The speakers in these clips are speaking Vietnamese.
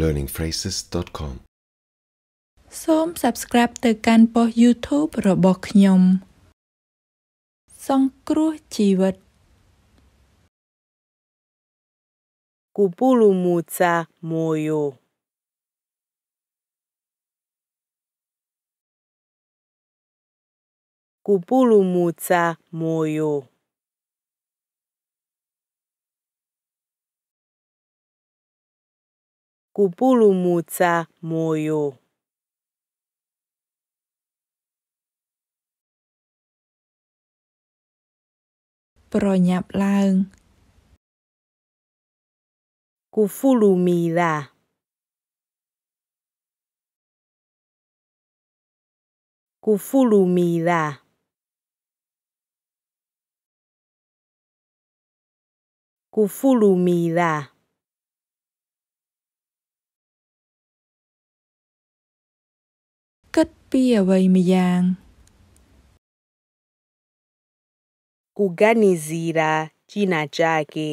learningphrases.com សូម subscribe ទៅកាន់ប៉ុស្តិ៍ YouTube របស់ខ្ញុំសង្គ្រោះជីវិត kupulumutsa moyo kupulumutsa moyo kupulumutsa moyo. Proñap laeng. Kufulumida. Kufulumida. Kufulumida. ពីអ្វីម្យ៉ាង kuganizira china chake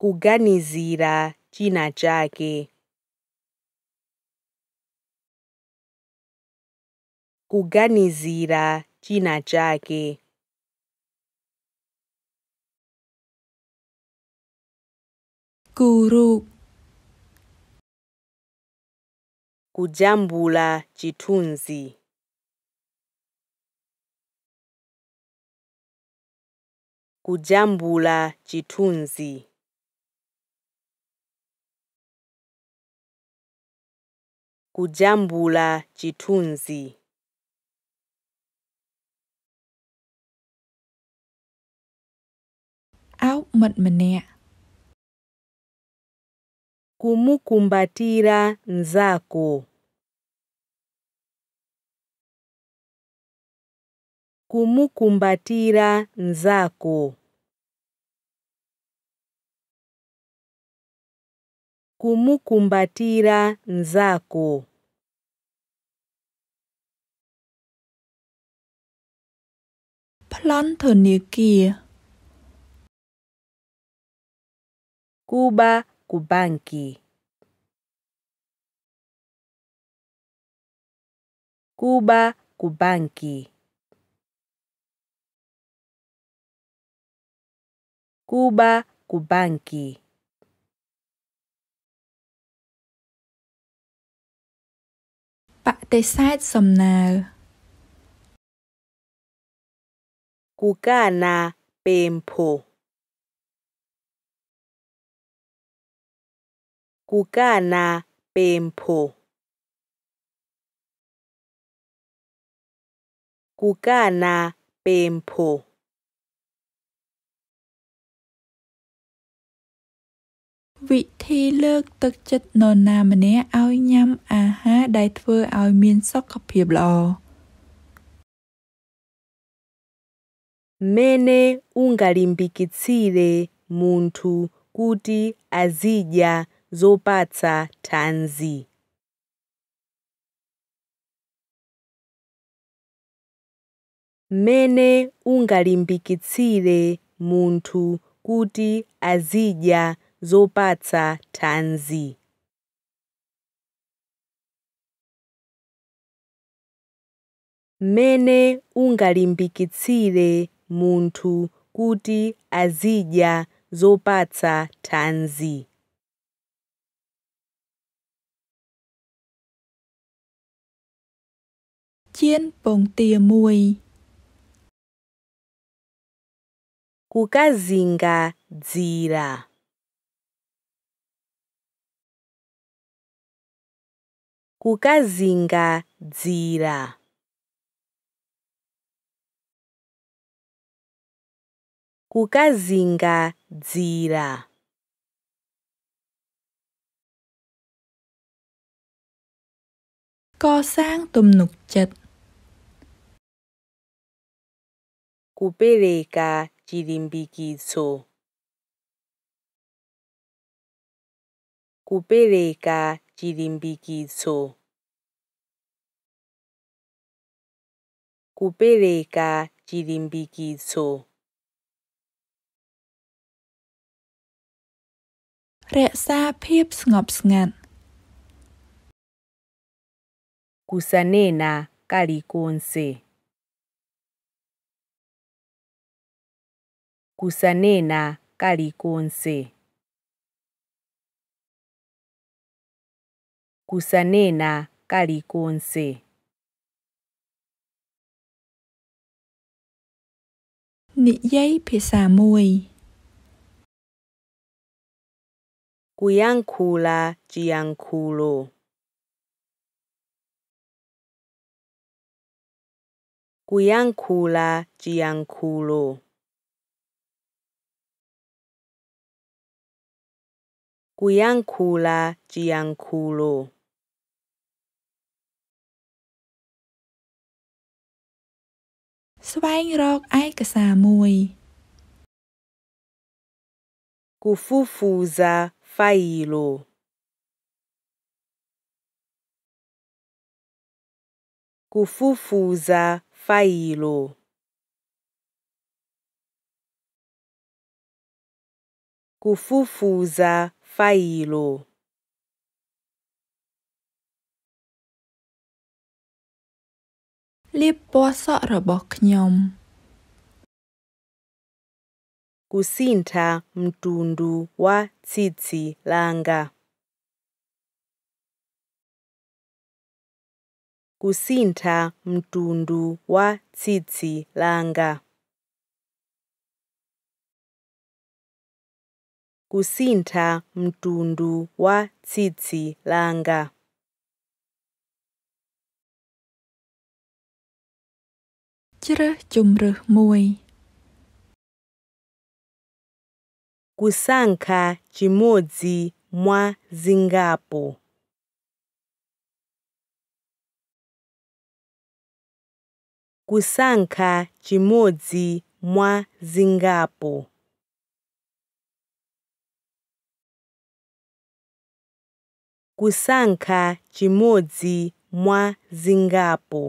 kuganizira china chake kuganizira china chake guru kujambula chithunzi kujambula chithunzi kujambula chithunzi au mật mnẹ kumukumbatira nzako kumukumbatira nzako. kumukumbatira nzako. Plan Kuba kubanki. Kuba kubanki. Cuba Cubanqui. Bạn tế sát sầm nào. Cucana Pempo. Cucana Pempo. Cucana Pempo. Vị thi nè ao à ao à ha đại sóc វិធីលើកទឹកចិត្តនរណាម្នាក់ឲ្យញ៉ាំអាហារដែលធ្វើឲ្យមានសុខភាពល្អ mene ungalimbikitsire munthu kuti azidya zopatsa thanzi mene ungalimbikitsire munthu kuti azidya zopatsa tanzi. mene ungalimbikitsire munthu kuti azidya zopatsa tanzi Chien bồng tia mui. kukazinga dzira kukazingadziira kukazingadziira co sáng tùm nục chịch kupereka chilimbikizo kupereka jiri mbikizo kupereka jiri mbikizo Reksa phiep ngop ngat Kusanena karikonse Kusanena karikonse kusanena kali konse Ni y ា i pesa mui. Kuyankula j i a n k u l o Kuyankula กุยังคูลาจียังคูโล กุยังคูลาจียังคูโลสวายรอกไอกระสามวยกูฟูฟูซาไฟลูกูฟูฟูซาไฟลูกูฟูฟูซาไฟลูលាបពណ៌សក់របស់ខ្ញុំ kusintha mtundu wa tsitsi langa kusintha mtundu wa tsitsi langa kusintha mtundu wa tsitsi langa ជ្រើសជំរើសមួយ kusankha chimodzi mwa zingapo kusankha chimodzi mwa zingapo kusankha chimodzi mwa zingapo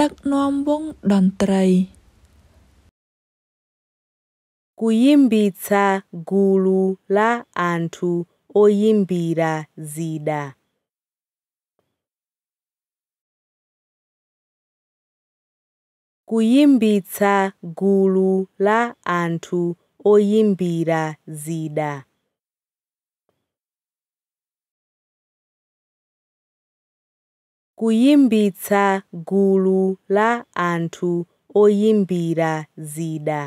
ដឹកនាំវងดนตรี Kuyimbitsa gulu la anthu oyimbira zida. Kuyimbitsa gulu la anthu oyimbira zida. kuyimbitsa gulu la anthu oyimbira zida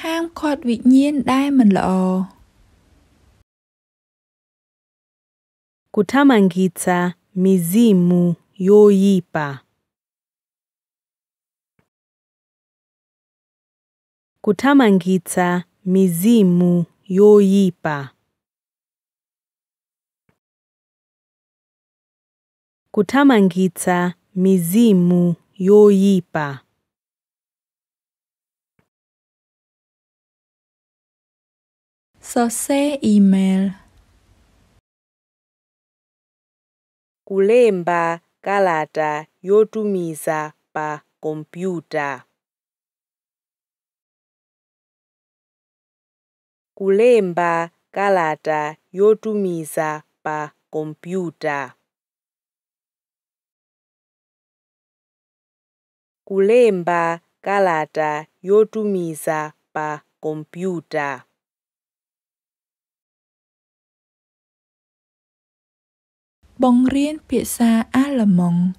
ham khọt vị nhiên đai mình lọ kuthamangitsa mizimu yoyipa kuthamangitsa mizimu Kutamangitsa mizimu yoyipa sose email kulemba kalata yotumiza pa kompyuta kulemba kalata yotumiza pa kompyuta. Kulemba kalata yotumiza pa kompyuta. Bóng riêng pizza alamong.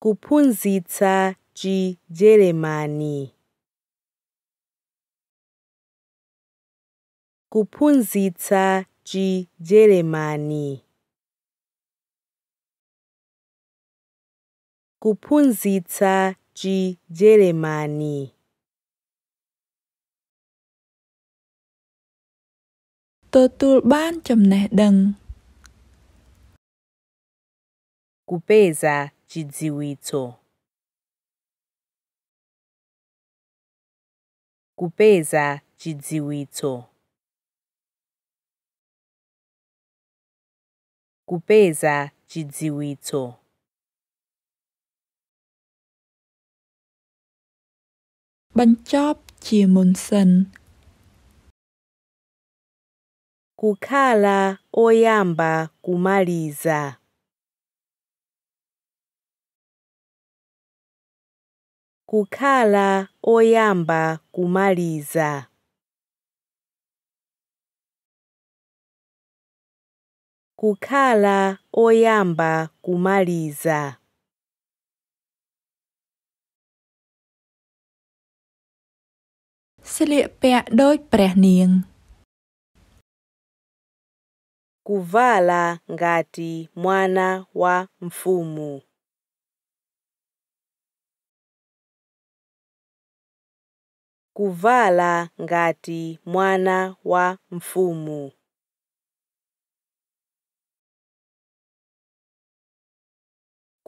Kupunzitsa chi Jeremani. kuphunzitsa Chijeremani kuphunzitsa Chijeremani ទទួលបានចំណេះដឹង kupeza chidziwitso kupeza chidziwitso kupeza chidziwitso Bánh chóp chia môn sân Kukhala oyamba kumaliza Kukhala oyamba kumaliza kukhala oyamba kumaliza kuvala ngati mwana wa mfumu kuvala ngati mwana wa mfumu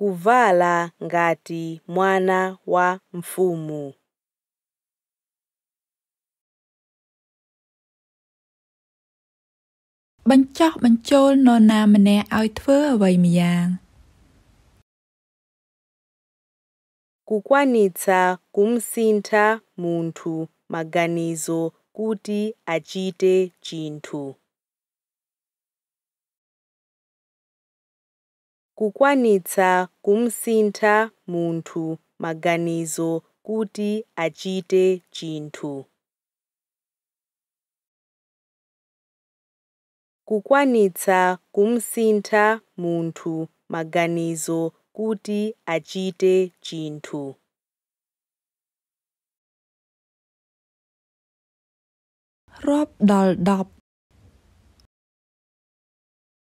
kuvala ngati mwana wa mfumu. Bánh chót bánh chôl nô nà mình nè ai thưa vậy mì giang. Kukwanitsa kumsintha munthu maganizo kuti achite chinthu. kukwanitsa kumsintha munthu maganizo kuti achite chinthu. kukwanitsa kumsintha munthu maganizo kuti achite chinthu. Rob dal dap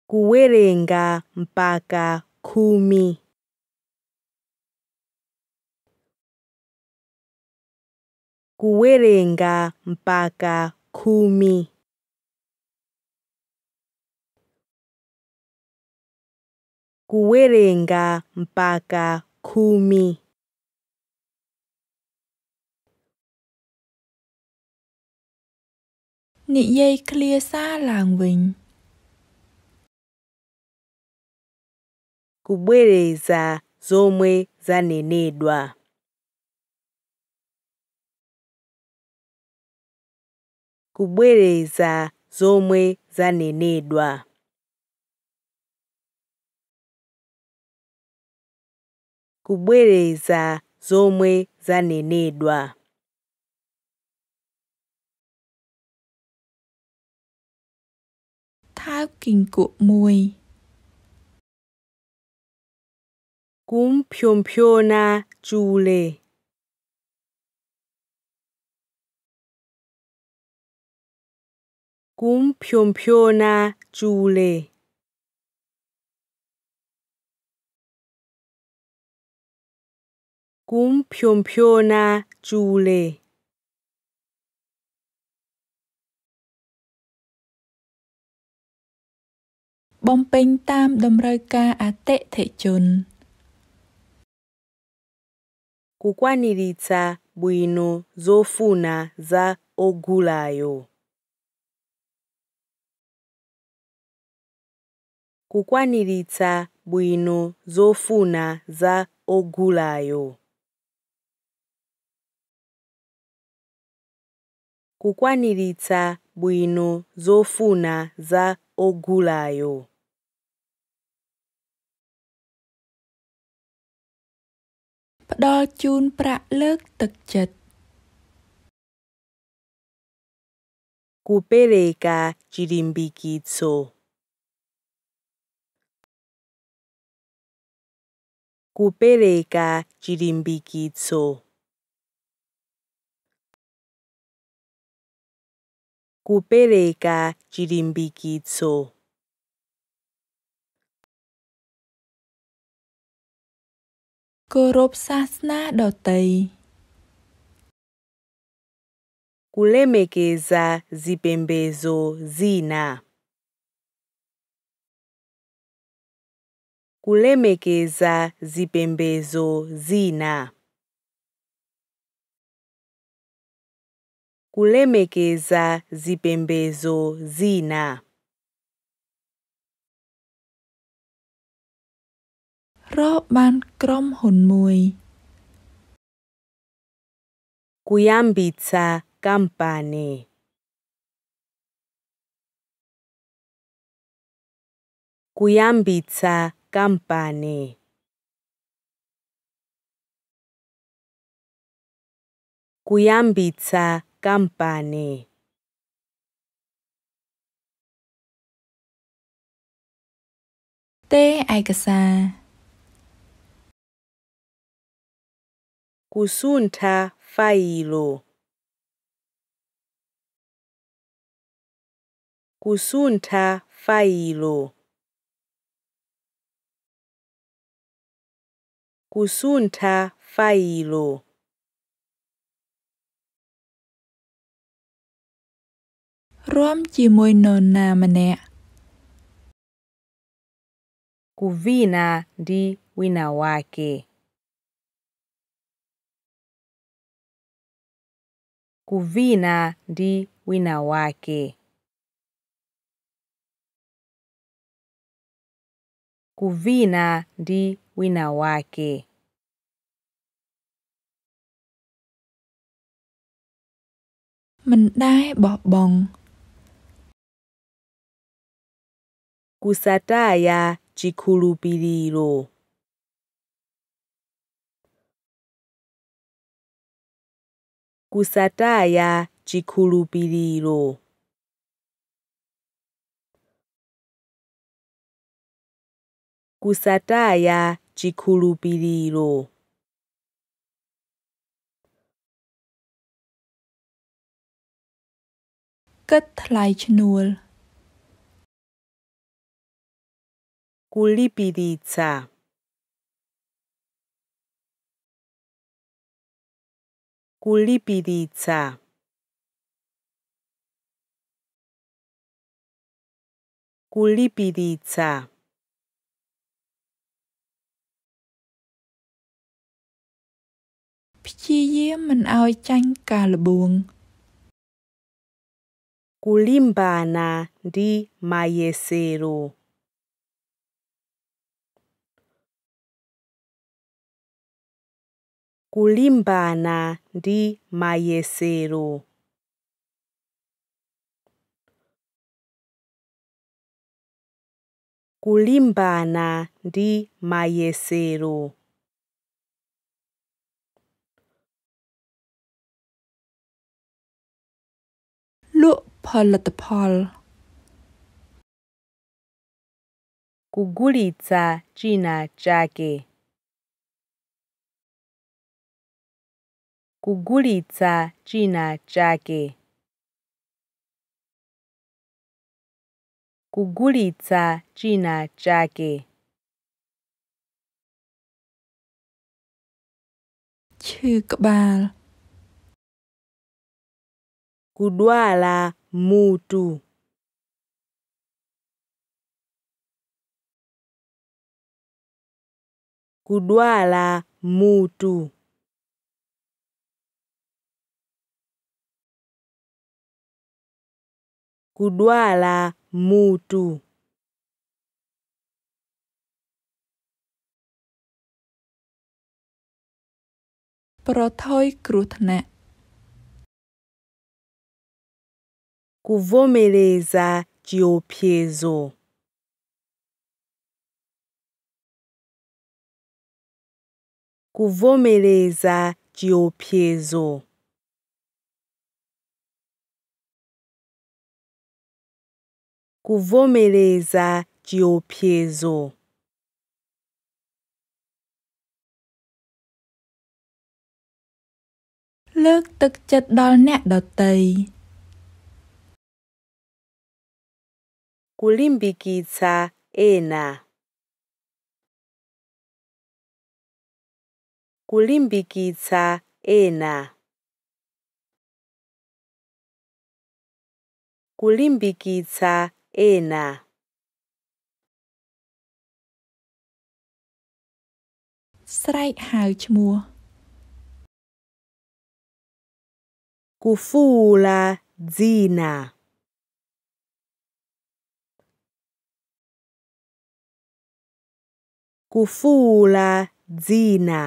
kuwerenga mpaka Kumi kuwerenga mpaka kumi. Kuwerenga mpaka kumi. Nị dây clear xa làng vịnh. kubwereeza z'omwe zaneneedwa kubwereeza z'omwe zaneneedwa kubwereeza z'omwe zaneneedwa thao kình cụ mùi cũng phiom phiom na à, chu lê. cũng phiom phiom na à, chu lê. cũng phiom phiom na à, chu lê. Bong pênh tam đâm rơi ca á tệ thể chồn. kukwaniritsa bwino zofuna za ogulayo. kukwaniritsa bwino zofuna za ogulayo. kukwaniritsa bwino zofuna za ogulayo ផ្ដល់ជូនប្រាក់លើកទឹកចិត្ត Kupere ka chirimbikitso. Kupere ka chirimbikitso. Kupere ka chirimbikitso. គោរពសាសនាដទៃ kulemekeza zipembezo zina kulemekeza zipembezo zina kulemekeza zipembezo zina รอบบานกรมหนมวยกุยมบิซา กัมปาเน่กุยมบิซา กัมปาเน่กุยมบิซา กัมปาเน่เต้ไอกระซา kusunta failo. Kusunta failo. Kusunta failo. Rom chimoi non mane. Kuvina ndi winawake wake. kuvina ndi wina wake. Kuvina ndi wina wake. Mình bobong Kusataya chikulupiliro. kusataya chikhulupiriro kusataya chikhulupiriro Kulipidica kulipiditza. Kulipiditza. Pijiyem menawi cangka lebung. Kulimbana di mayeseru. kulimbana ndi mayesero. kulimbana ndi mayesero. Lu palatapal. Kugulitsa china chake. kuguliza china chake. kuguliza china chake. chư kudwala mutu kudwala mutu kudwala mutu. Prothoi krutne. Kuvomereza chiopiezo. Kuvomereza chiopiezo. kuvomereza chiopsezo Lước tức chất đo nẹ đo tây. Kulimbikiza ena. Kulimbikiza ena. Kulimbikiza Ina. ស្រែកហៅឈ្មោះ eh, Kufula Zina. Kufula Zina.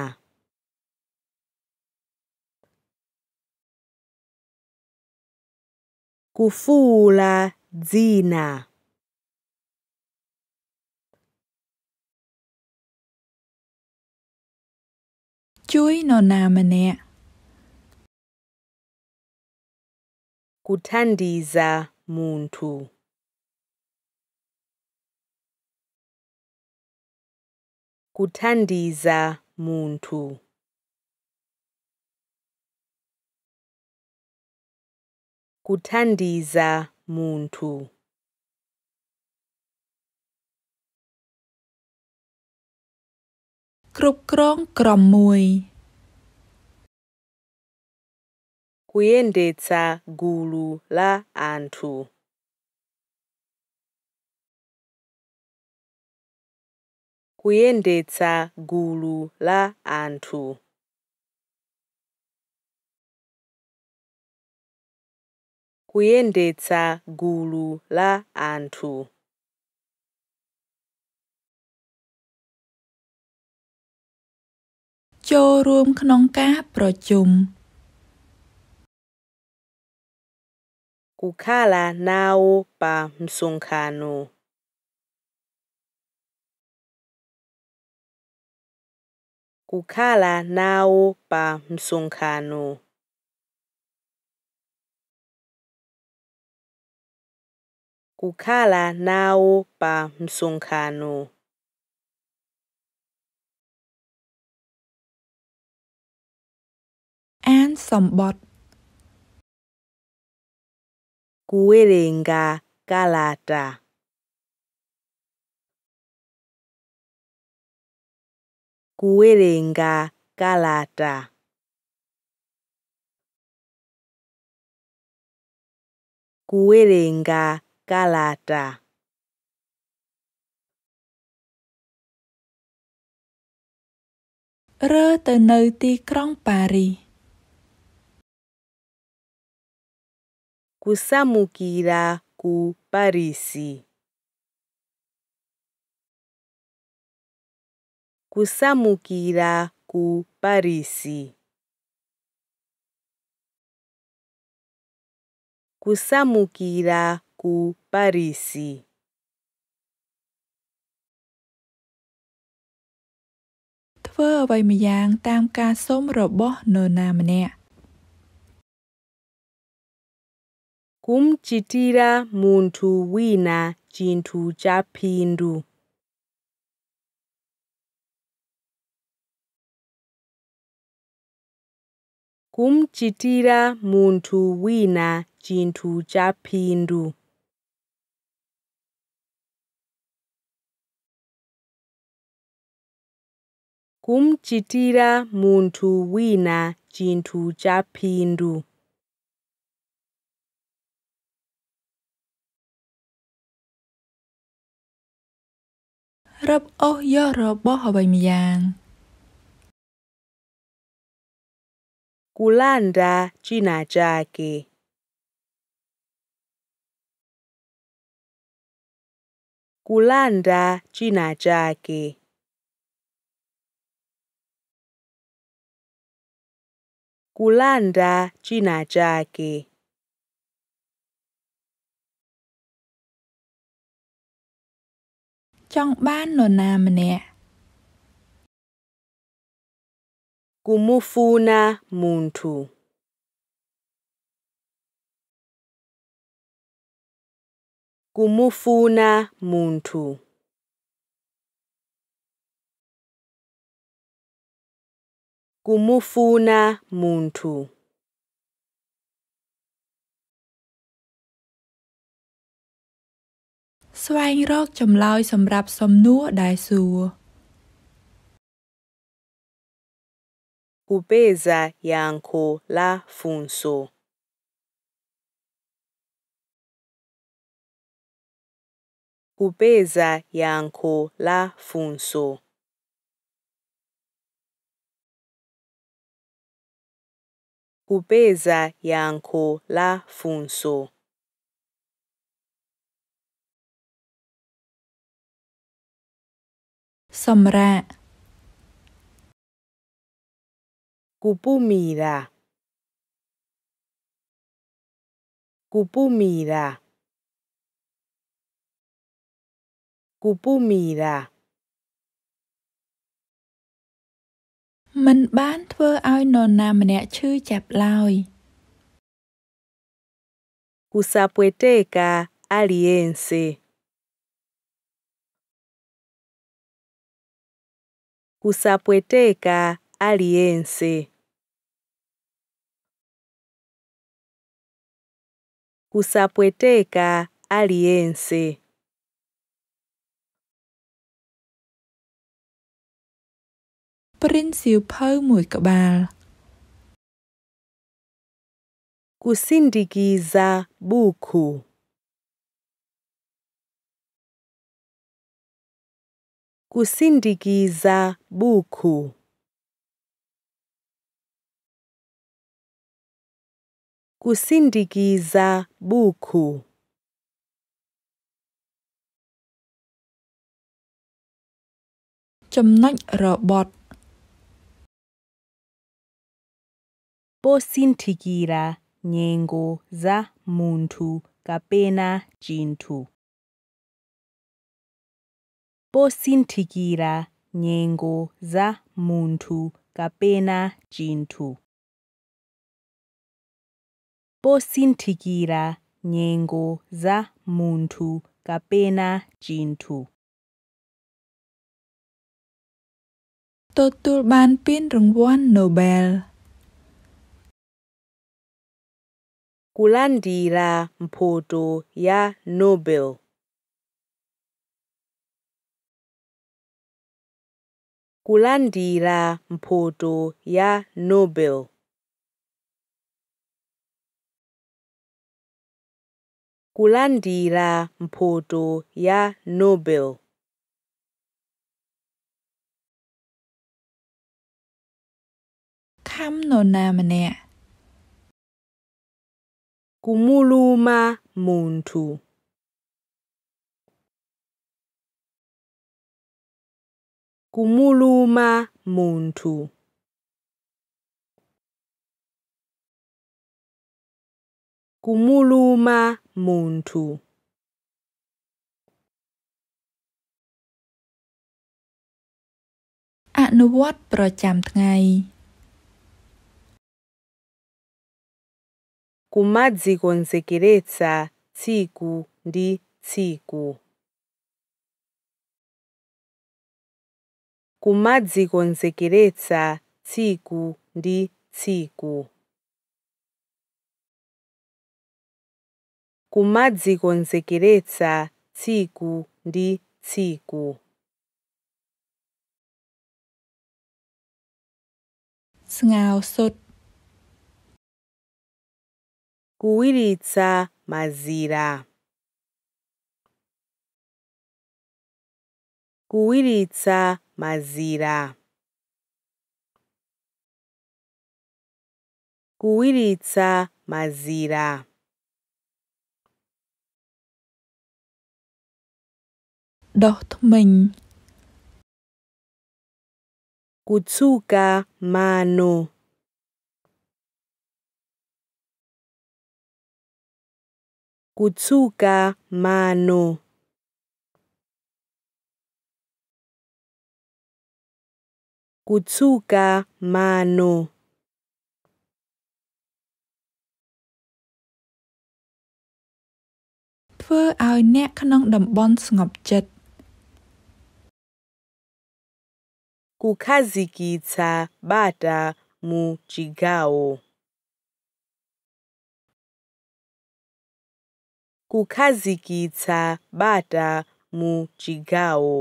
Kufula Zina. Chuối nò nà mà nè. Kutandiza muntu. Kutandiza muntu. Kutandiza muntu Krukkrong krommui. Kuendetsa gulu la antu. Kuendetsa gulu la antu. kuyendetsa gulu la anthu kukhala nawo pa msonkhano kukhala nawo pa msonkhano kukhala nawo pa msonkhano. Án sambot bọt Kuwerenga kalata Kuwerenga kalata Kuwerenga kalata Galata. Rơ từ nơi ti krong Paris. Kusamukira ku Parisi. Kusamukira ku Parisi. Kusamukira cu Parisi. Thơ vầy mì giang tam ca sôm rổ bó nơ nà mà nè. Kumchitira muntu wina chintu cha pindu. kumchitira muntu wina chintu cha pindu kumuchitira munthu wina chinthu cha phindu Rập ô oh, yô rô oh, bó hò bày miyang. Kulanda china chake. Kulanda china chake. kulanda china chake. Trong ban lần nào nè? Kumufuna muntu. Kumufuna muntu. kumufuna munthu สวายโรคจำลอยสำหรับสมนุัวได้สูวคูเบซายังโคลาฟุนโซคูเบซายังโคลาฟุนโซ kupeza yankho la funso. Samra. kupumira kupumira kupumira មិនបានធ្វើឲ្យនរណាម្នាក់ឈឺចាប់ឡើយ Kusapweteka aliense Kusapweteka aliense Kusapweteka aliense ព្រីនសៀវភៅមួយក្បាល kusindikiza buku kusindikiza buku kusindikiza buku ចំណុចរបត់ posinthikira nyengo za munthu kapena chinthu posinthikira nyengo za munthu kapena chinthu posinthikira nyengo za munthu kapena chinthu Tôi ban pin rừng Nobel. kulandira mphotho ya nobel kulandira mphotho ya nobel kulandira mphotho ya nobel khăm nô nam nè kumuluma munthu kumuluma munthu kumuluma munthu អនុវត្តប្រចាំថ្ងៃ ku mazzi gonzekerezza tsiku ndi tsiku. Ku mazzi gonzekerezza tsiku ndi tsiku. Ku mazzi gonzekerezza tsiku ndi tsiku. Ngào sụt kuwiritsa mazira. Kuwiritsa mazira. Kuwiritsa mazira. Dot mình. Kutsuka mano. Kutsuka mano. Kutsuka mano. Thưa ao nẹ khăn đầm bon ngọc chật. Kukazikitsa bata mu chigao. kukhazikitsa bata mu chigawo.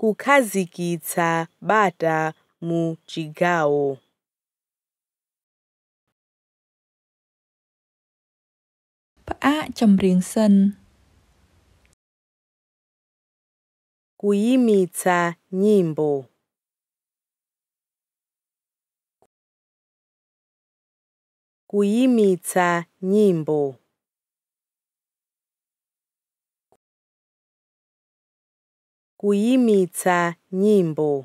kukhazikitsa bata mu chigawo. kuyimitsa nyimbo kuimitsa nyimbo. Kuimitsa nyimbo.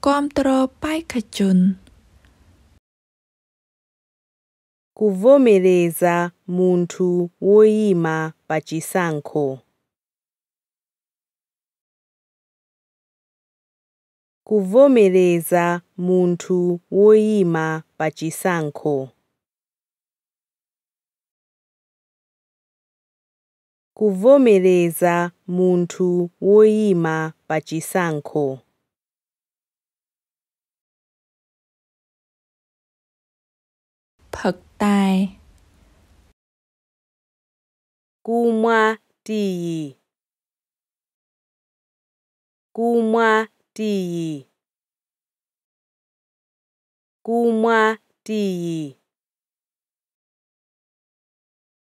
Kontro paikachun. Kuvomereza muntu woima pachisankho. kuvomereza munthu woyima pa chisankho kuvomereza munthu woyima pa chisankho phật kumwa tiyi kumwa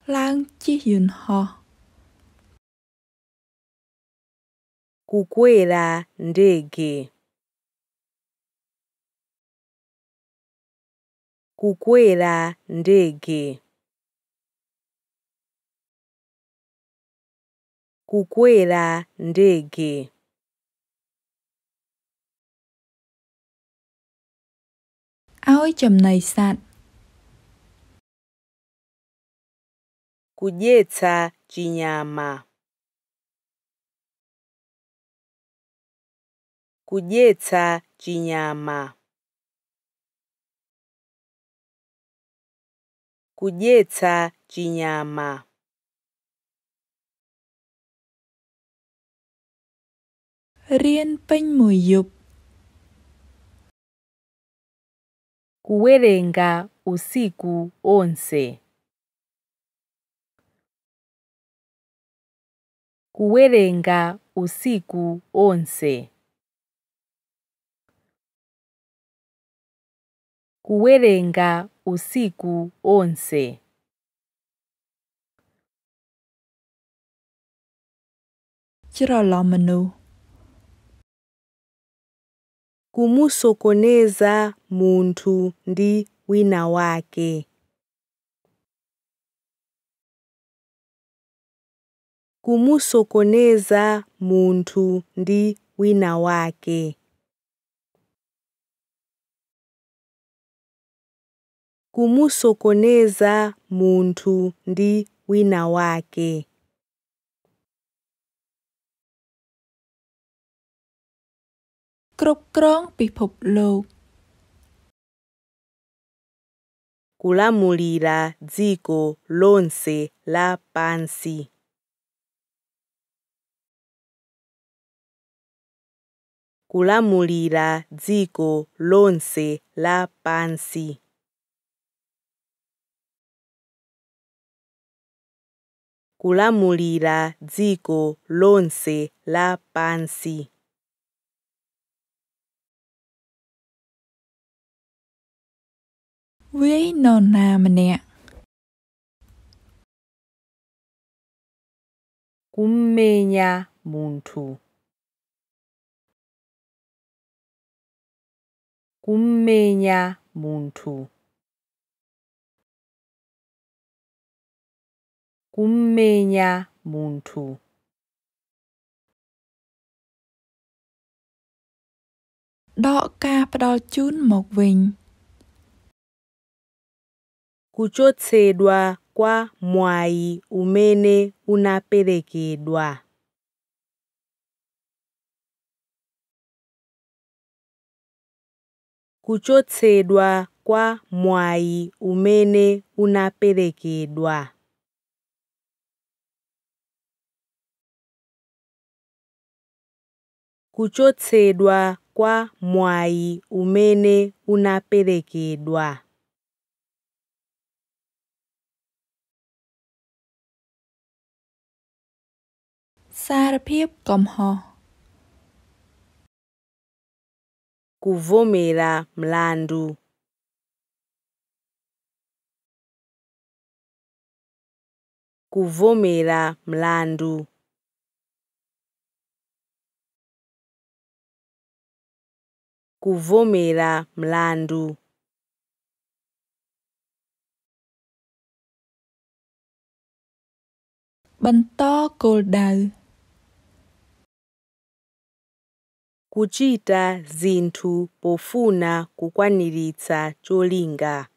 lang chi yun ho. Kukwela ndege. Kukwela ndege. Kukwela ndege. Aoi chầm này sạn. Kujetsa chinyama. Kujetsa chinyama. Kujetsa chinyama. Riêng pênh mùi dục Kuwerenga usiku onse. Kuwerenga usiku onse. Kuwerenga usiku onse. c h i r a l a m a n u kumusokoneza muntu ndi wina wake. kumusokoneza muntu ndi wina wake. kumusokoneza muntu ndi wina wake. รบกรองปิภพโลกกุลามูลีลาจิโกโลนเซลาปันซีกุลามูลีลาจิโกโลนเซลาปันซีกุลามูลีลาจิโกโลนเซลาปันซีវាយនរណាម្នាក់ kummenya muntu kummenya muntu kummenya muntu đọ ca ផ្ដល់ជូនមកវិញ kuchotsedwa kwa mwai umene unaperekedwa. kuchotsedwa kwa mwai umene unaperekedwa. kuchotsedwa kwa mwai umene unaperekedwa. សារភាពកំហុស kuvumira mlandu kuvumira mlandu kuvumira mlandu Bánh to cồ đầu kuchita zinthu pofuna kukwaniritsa cholinga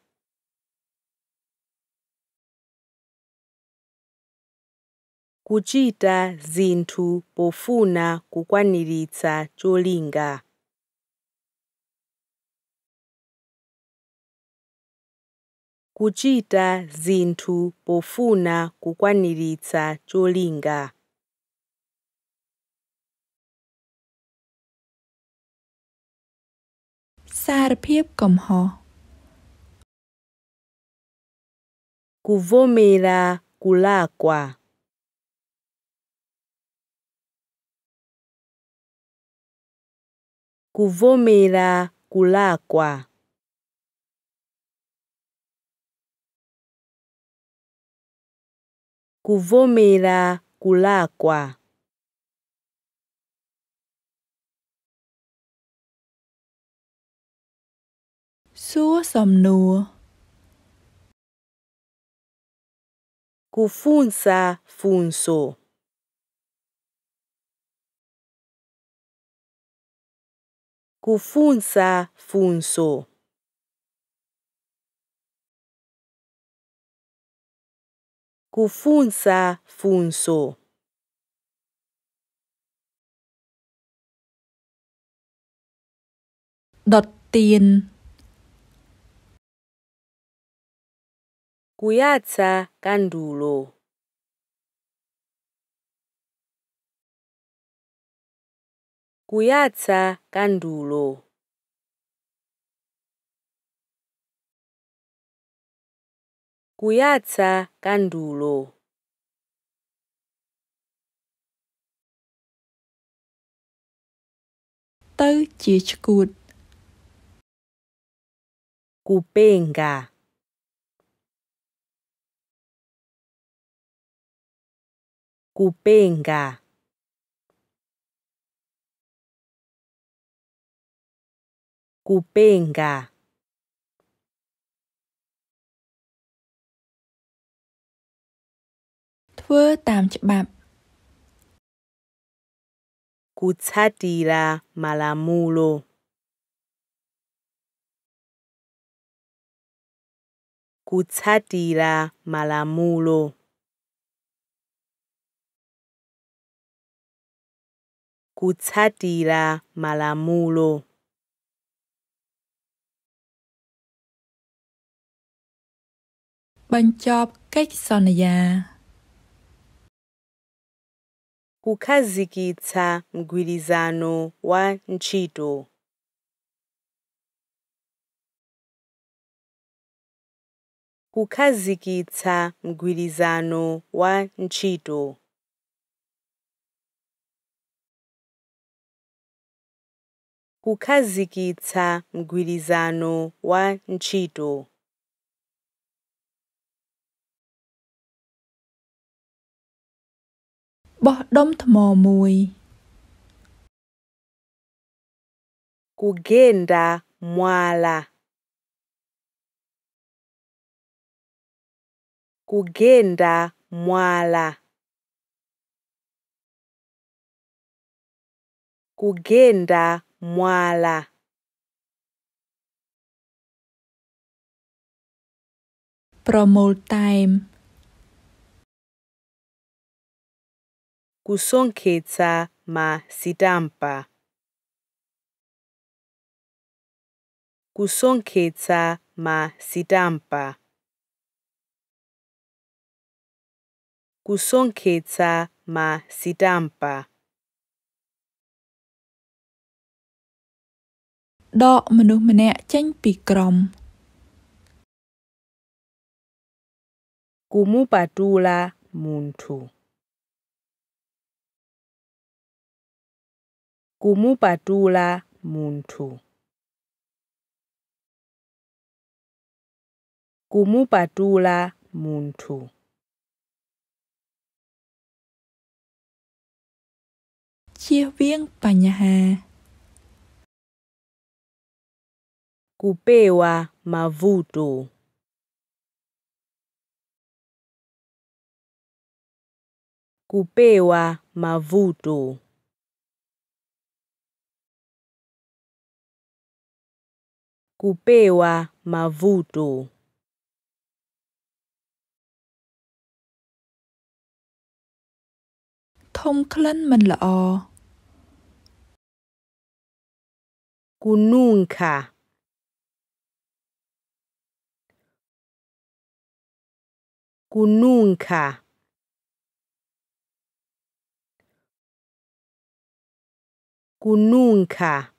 kuchita zinthu pofuna kukwaniritsa cholinga kuchita zinthu pofuna kukwaniritsa cholinga សារភាពកំហុស Kuvumira kulakwa Kuvumira kulakwa Kuvumira kulakwa Súa som nua. Kufunza funso. Kufunza funso. Kufunza funso. Đọt tiền kuyatsa kandulo. kuyatsa kandulo. kuyatsa kandulo. tới chỉ chút kupenga. kupenga kupenga thưa tam chbap kutsatira malamulo kutsatira malamulo kutsatira malamulo Banchop kech sonaya kukhazikitsa mgwirizano wa ntchito kukhazikitsa mgwirizano wa ntchito kukhazikitsa mgwirizano wa ntchito kugenda mwala kugenda mwala kugenda mwala Promul time ketsa ma sitampa ketsa ma sitampa ketsa ma sitampa ដកមនុស្សម្នាក់ចេញ ពីក្រុម kumupatula munthu kumupatula munthu kumupatula munthu chiyavien panyaha kupewa mavuto. Kupewa mavuto. Kupewa mavuto. Thông klân o lọ. Kununka. kununka kununka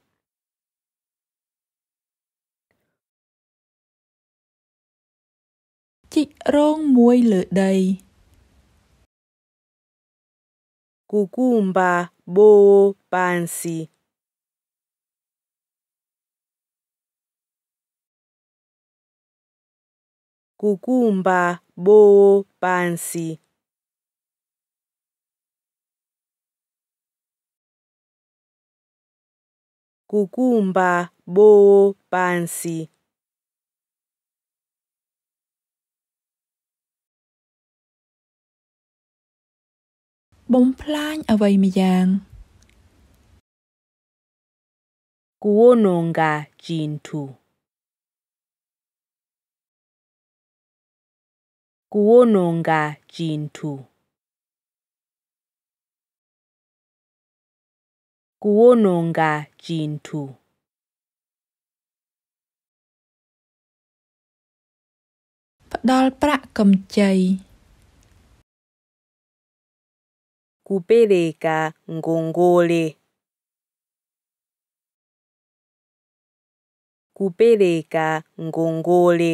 chị rong muối lửa đầy cucumba bo pansi kukumba boo pansi. Kukumba boo pansi. Bông plan ở vậy mà giang. Kuononga chintu. kuwononga chintu kuwononga chintu Đol pra cầm chay. Kupereka ngongole. Kupereka ngongole.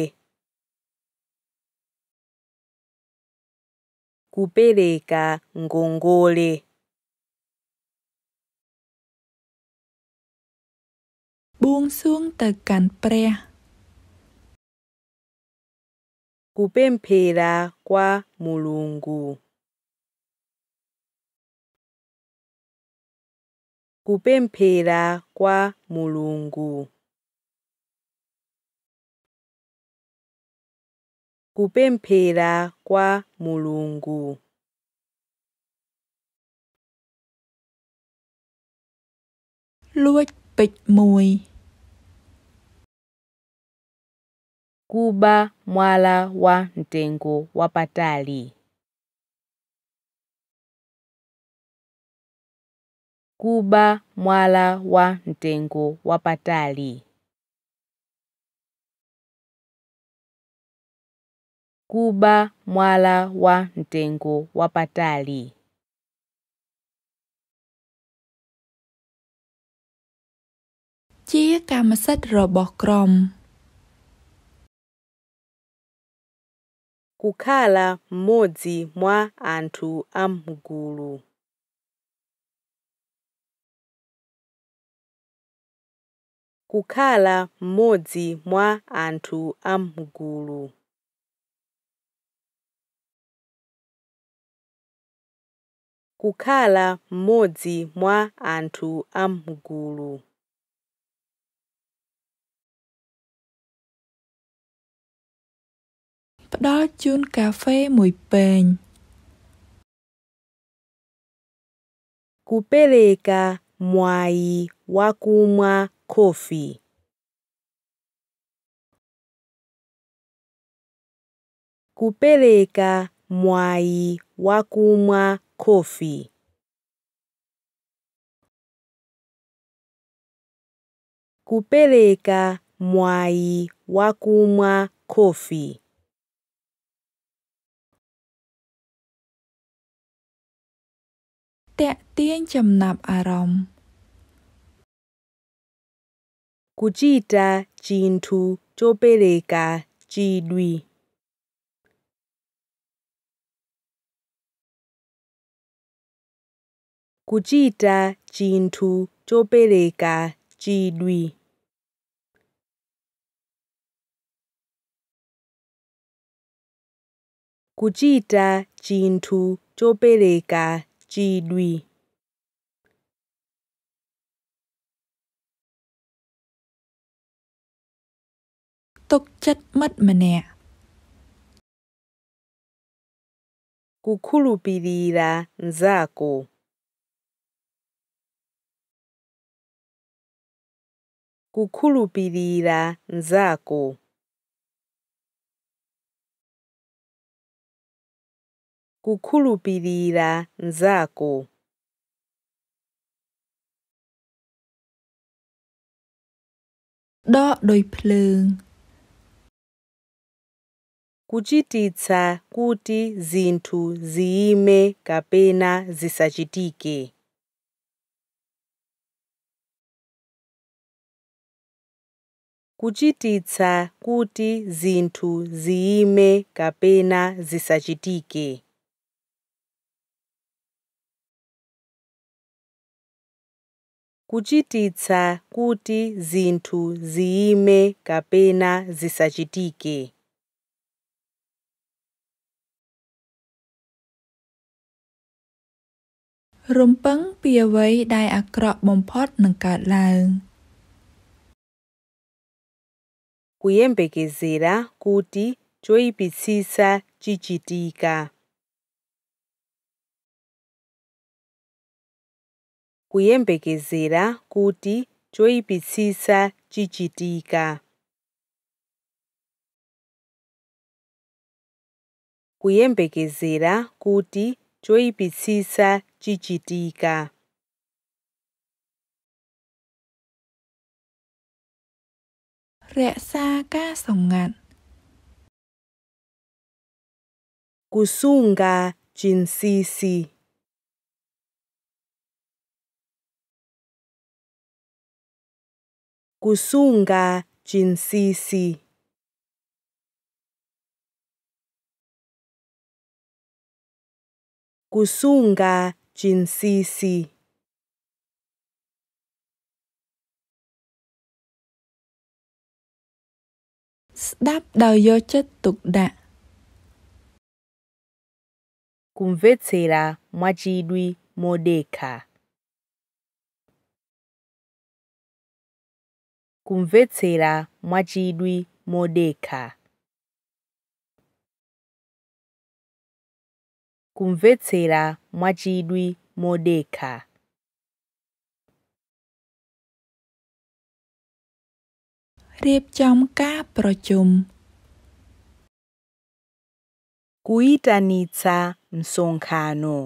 kupereka ngongole. Buông xuống từ cành pre. Kupemphera kwa mulungu. Kupemphera qua mulungu. kupemphera kwa Mulungu. Luech pich mùi Kuba mwala wa ntengo wa patali. Kuba mwala wa ntengo wa patali. kuba mwala wa ntengo wapatali chia kama sat robot krom kukhala mmodzi mwa anthu amguru. kukhala mmodzi mwa anthu amguru. kukhala mmodzi mwa anthu a m'gulu Đó chun cà phê mùi Kupereka mwai wa kumwa kofi. Kupereka mwai wa kumwa Kofi, kupeleka mwai wa kofi. Tẹt tiên chầm nạp à rộng. Kujita chintu chopeleka chidwi. kuchita chinthu chopereka chidwi kuchita chinthu chopereka chidwi Tức chất mất mà nè. Kukhulupirira nzako. kukhulupirira nzako kukhulupirira nzako do đôi phleng kuchititsa kuti zinthu ziyime kapena zisachitike kuchititsa kuti zinthu ziyime kapena zisachitike kuchititsa kuti zinthu ziyime kapena zisachitike rụm p ឹងពីអ្វីដែលអាក្រក់បំផុតនឹងកើតឡើង kuyembekezera kuti choyipitsisa chichitika kuyembekezera kuti choyipitsisa chichitika kuyembekezera kuti choyipitsisa chichitika rẽ xa ca sòng ngạn. Kusunga jinsisi. Kusunga jinsisi. Kusunga jinsisi. chất tục Sdabdayochetukda. Kumvetera mwajidwi modeka. Kumvetsera mwajidwi modeka. Kumvetsera mwajidwi modeka. រៀបចំការប្រជុំ kuitanica msonkhano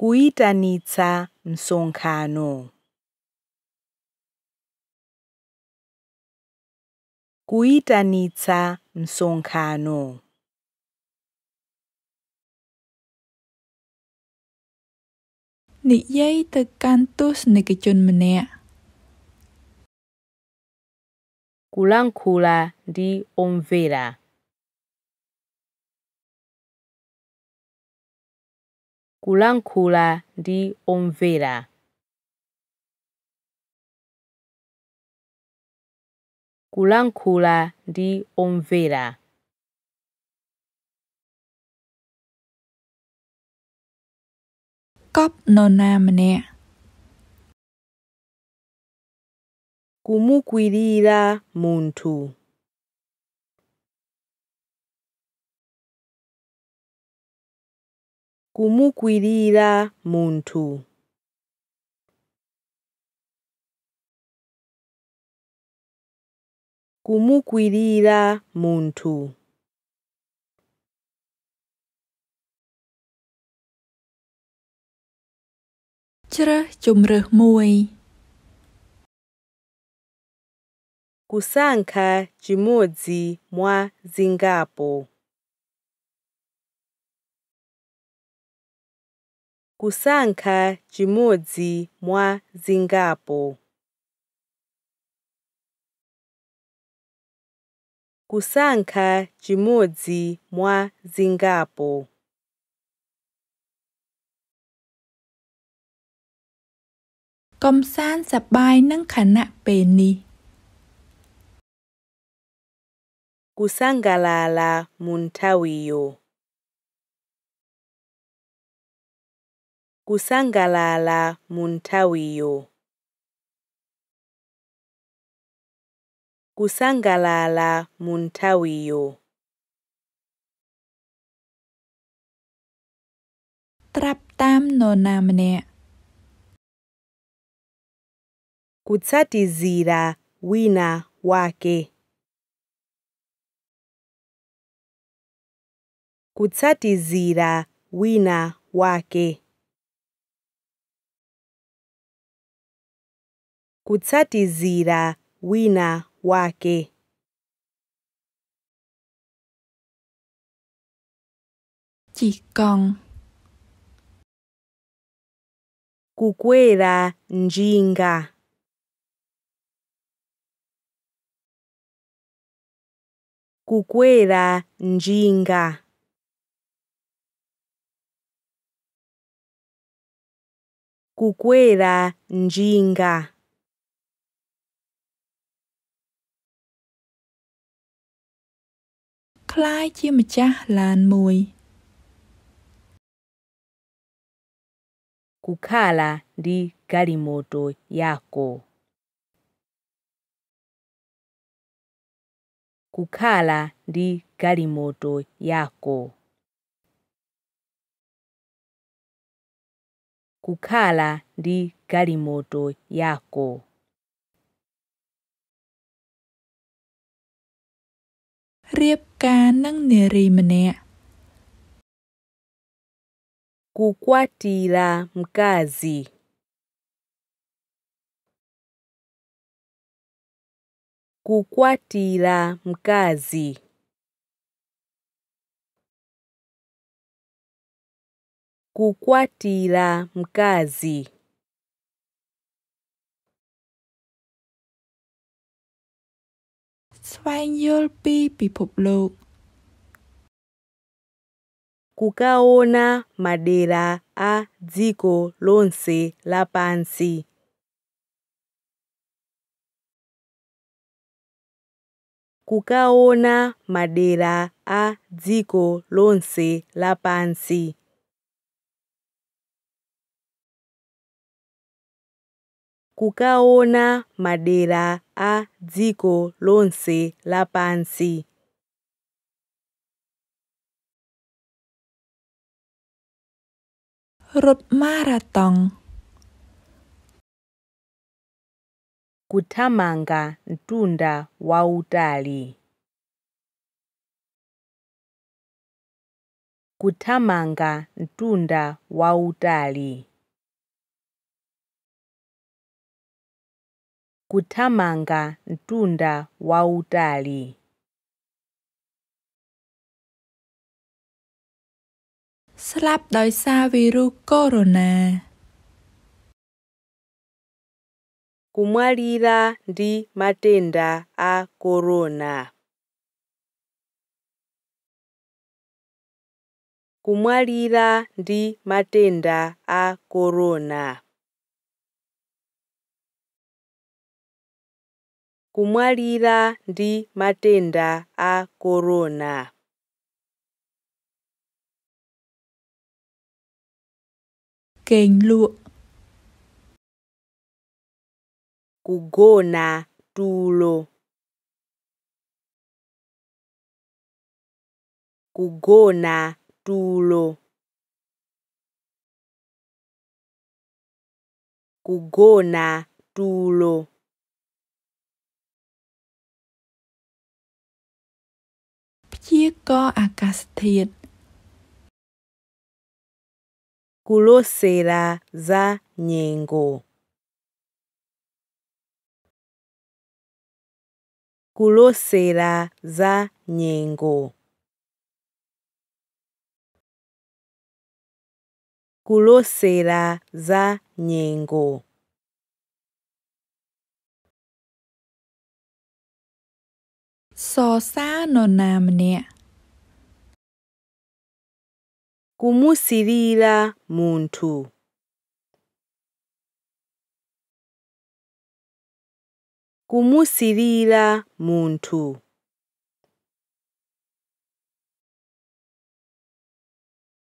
kuitanica msonkhano kuitanica msonkhano និយាយទៅកាន់ទស្សនិកជនម្នាក់ Kulang kula di Omvera Kulang kula di Omvera Kulang kula di Omvera កប់នរណាម្នាក់ kumukwirira muntu kumukwirira muntu kumukwirira muntu ជ្រើសជម្រើសមួយ kusankha chimodzi mwa zingapo kusankha chimodzi mwa zingapo kusankha chimodzi mwa zingapo កំសាន្តសប្បាយនឹងខណៈពេលនេះ kusangalala mu ntawi yo kusangalala mu ntawi yo kusangalala mu ntawi yo ត្រាប់តាមនរណាម្នាក់ kutsatizira wina wake kutsatizira wina wake kutsatizira wina wake chỉ còn kukwera njinga kukwera njinga. kukwera njinga Klai chia mạch cha làn mùi Kukala ndi garimoto yako kukhala ndi galimoto yako. kukhala ndi galimoto yako. Riep ka nang neri mne. Kukwatila mkazi. kukwatira mkazi kukwatira pipoplo kukaona madera a dziko lonse lapansi kukaona madera a dziko lonse lapansi. kukaona madera a dziko lonse lapansi. Rot marathon kuthamanga mtunda wautali. kuthamanga mtunda wautali. kuthamanga mtunda wautali. slap ដោយសារវីរុសកូវីដ corona. kumwalila ndi matenda a corona. kumwalila ndi matenda a corona. kumwalila ndi matenda a corona. kèn luộc kugona tulo, kugona tulo, kugona tulo. Kulosera za nyengo kulosera za nyengo kulosera za nyengo so xa no nam nè kumusilira munthu kumusirira munthu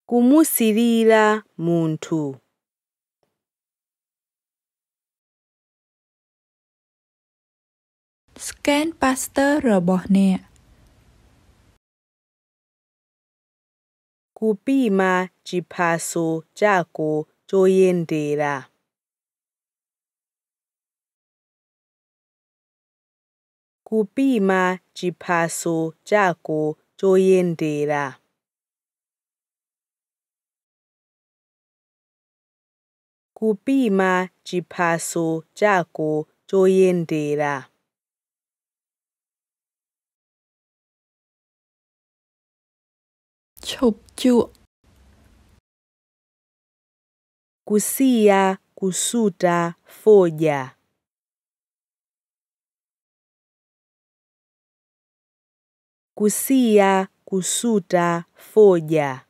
kumusirira munthu scan poster របស់អ្នក kupima chipaso chako choyendera Kupima jipaso jaco choyendera. Kupima jipaso jaco choyendera. c h u p c u Kusia kusuta f a n a kusia, kusuta, foja.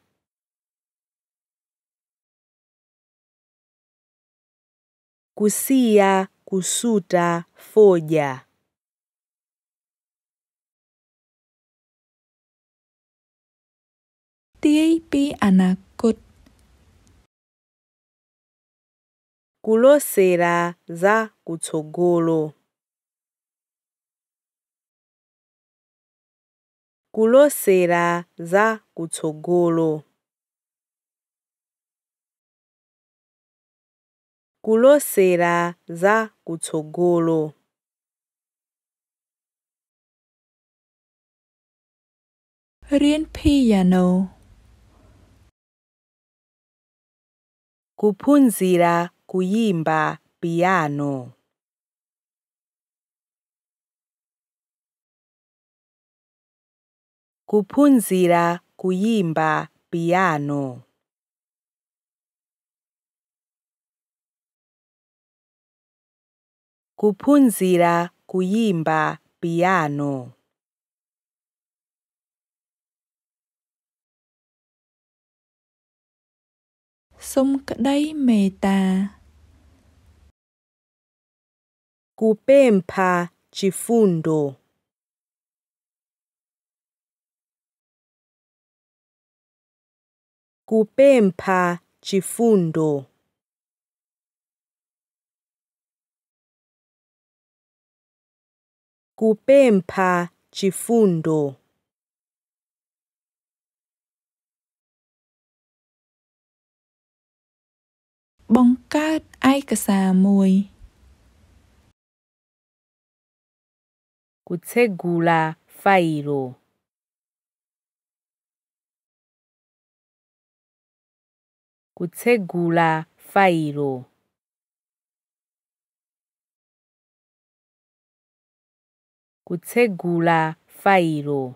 Kusia, kusuta, foja. Tiai anakut. Kulosera za kutsogolo. kulosera za kutsogolo. Kulosera za kutsogolo. Rien piano. Kupunzira kuimba piano. kuphunzira kuimba piano. kuphunzira kuimba piano. Sumkdaimeta. Kupempa chifundo. kupempha chifundo. kupempha chifundo bong cát ai cả xà mùi kutsegula fairo gutegura fayiro gutegura fayiro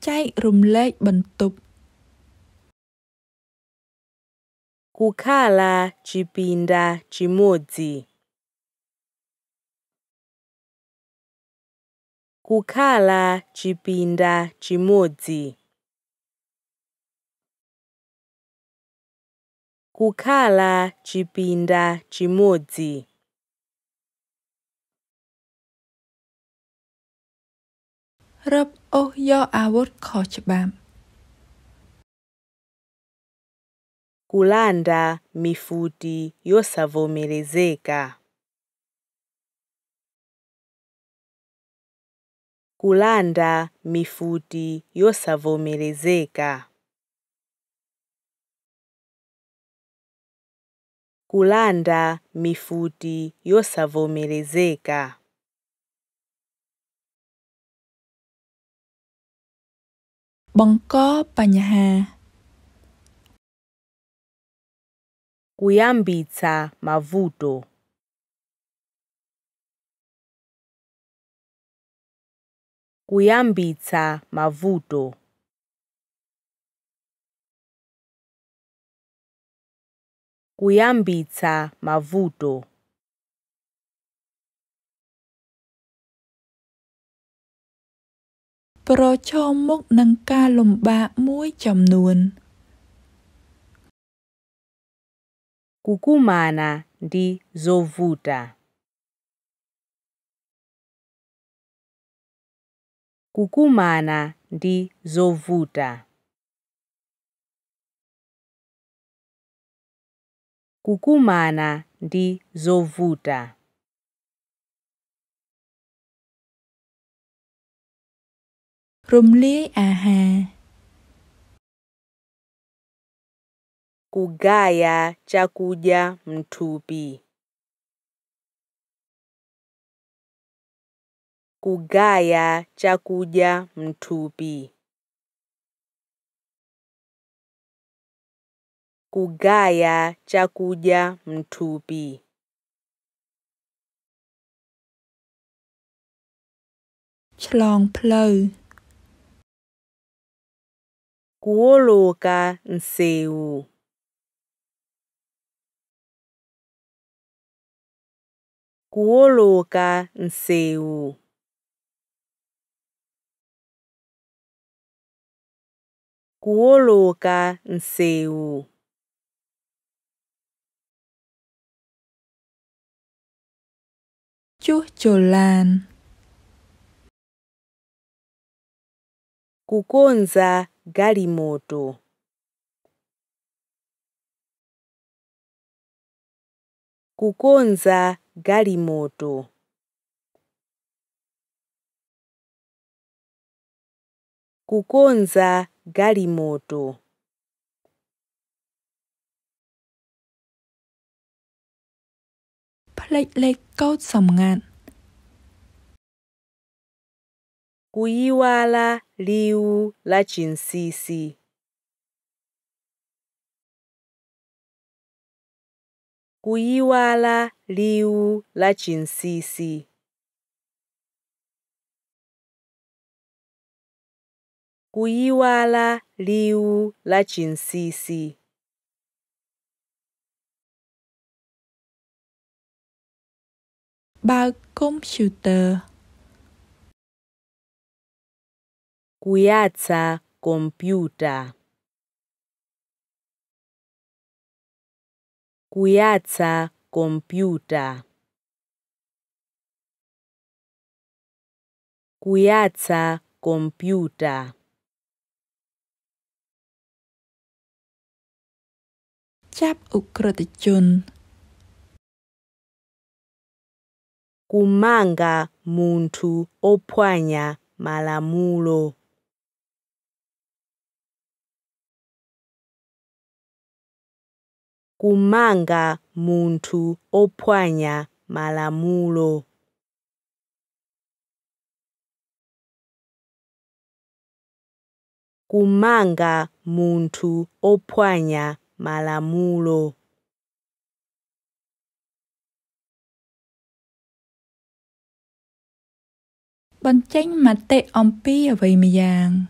chạy rùm lệch bần chipinda chimodzi kukhala chipinda chimodzi kukhala chipinda chimodzi rob oh yo awot kho chbam kulanda mifuti yosavomerezeka kulanda mifuti yosavomerezeka. kulanda mifuti yosavomerezeka. Bangka panyaha kuyambitsa mavuto kuyambitsa mavuto kuyambitsa mavuto Prochom មុខនឹងការលំបាកមួយចំនួន Kukumana ndi zovuta kukumana ndi zovuta. kukumana ndi zovuta. rumli aha kugaya chakuja mthupi kugaya chakuja mthupi kugaya chakuja mthupi chlong plou kuoloka nseu kuoloka nseu kuoloka nseu. Chucholan kukonza galimoto. kukonza galimoto kukonza galimoto lệch lệch Kuiwala liu la chinsisi. Kuiwala liu la chinsisi. kuyiwala liwu la chinsisi. Ba computer Kuyatsa kompyuta. Kuyatsa kompyuta. Kuyatsa kompyuta. chap ukrote chun. Kumanga muntu opwanya malamulo. Kumanga muntu opwanya malamulo. Kumanga muntu opwanya malamulo. Malamulo, là mù lồ. chanh mà tệ ông pi ở vậy mà giang.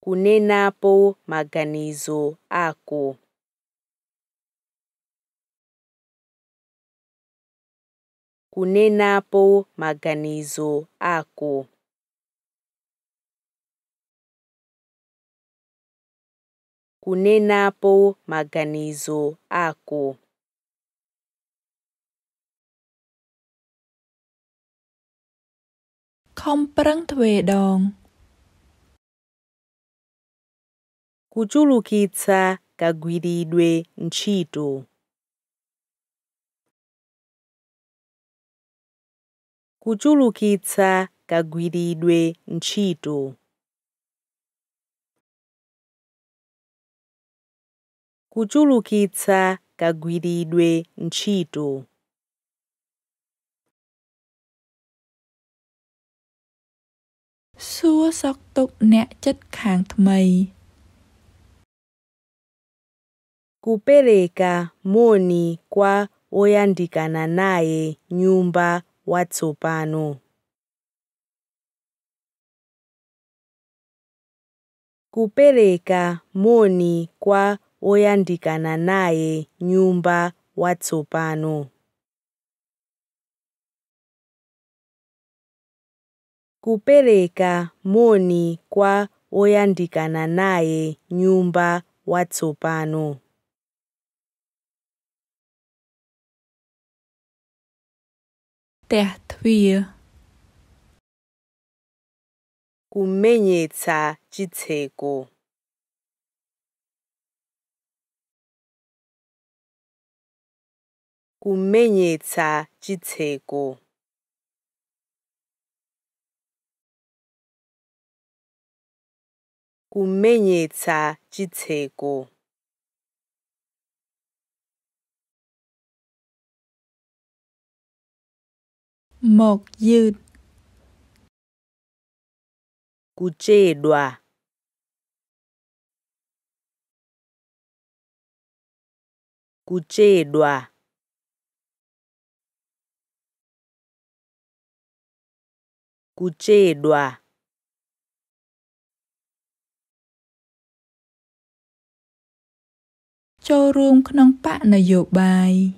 Kunenapo maganizo ako. Kunenapo maganizo ako. kunena maganizo ako. Không prang thuê dong. Kuchulukitsa kagwiridwe ntchito. Kuchulukitsa kagwiridwe ntchito. kuchulukitsa kagwiridwe ntchito xua sọc tục nẹ chất kháng thmây. Kupereka moni kwa oyandikana naye nyumba watsopano. Kupereka moni kwa oyandikana naye nyumba watsopano kupereka moni kwa oyandikana naye nyumba watsopano Tertwia kumenyetsa chitseko kumenyetsa chitseko kumenyetsa chitseko một dư kuchedwa kuchedwa nayobai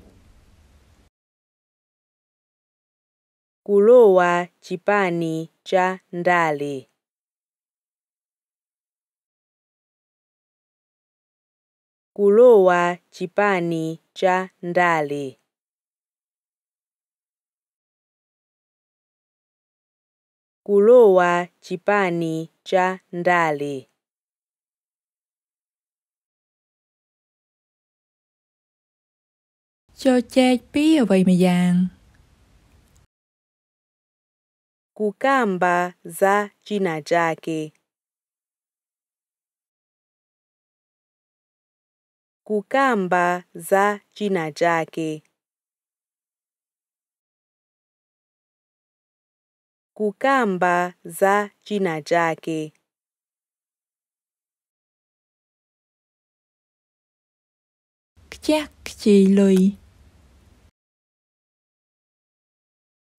kulowa chipani cha ndale kulowa chipani cha ndale kulowa chipani cha ndale “ចូលចែកពីអ្វីម្យ៉ាង kukamba za china chake. Kukamba za china chake. kukamba za jina jake. Ktyakchiloi.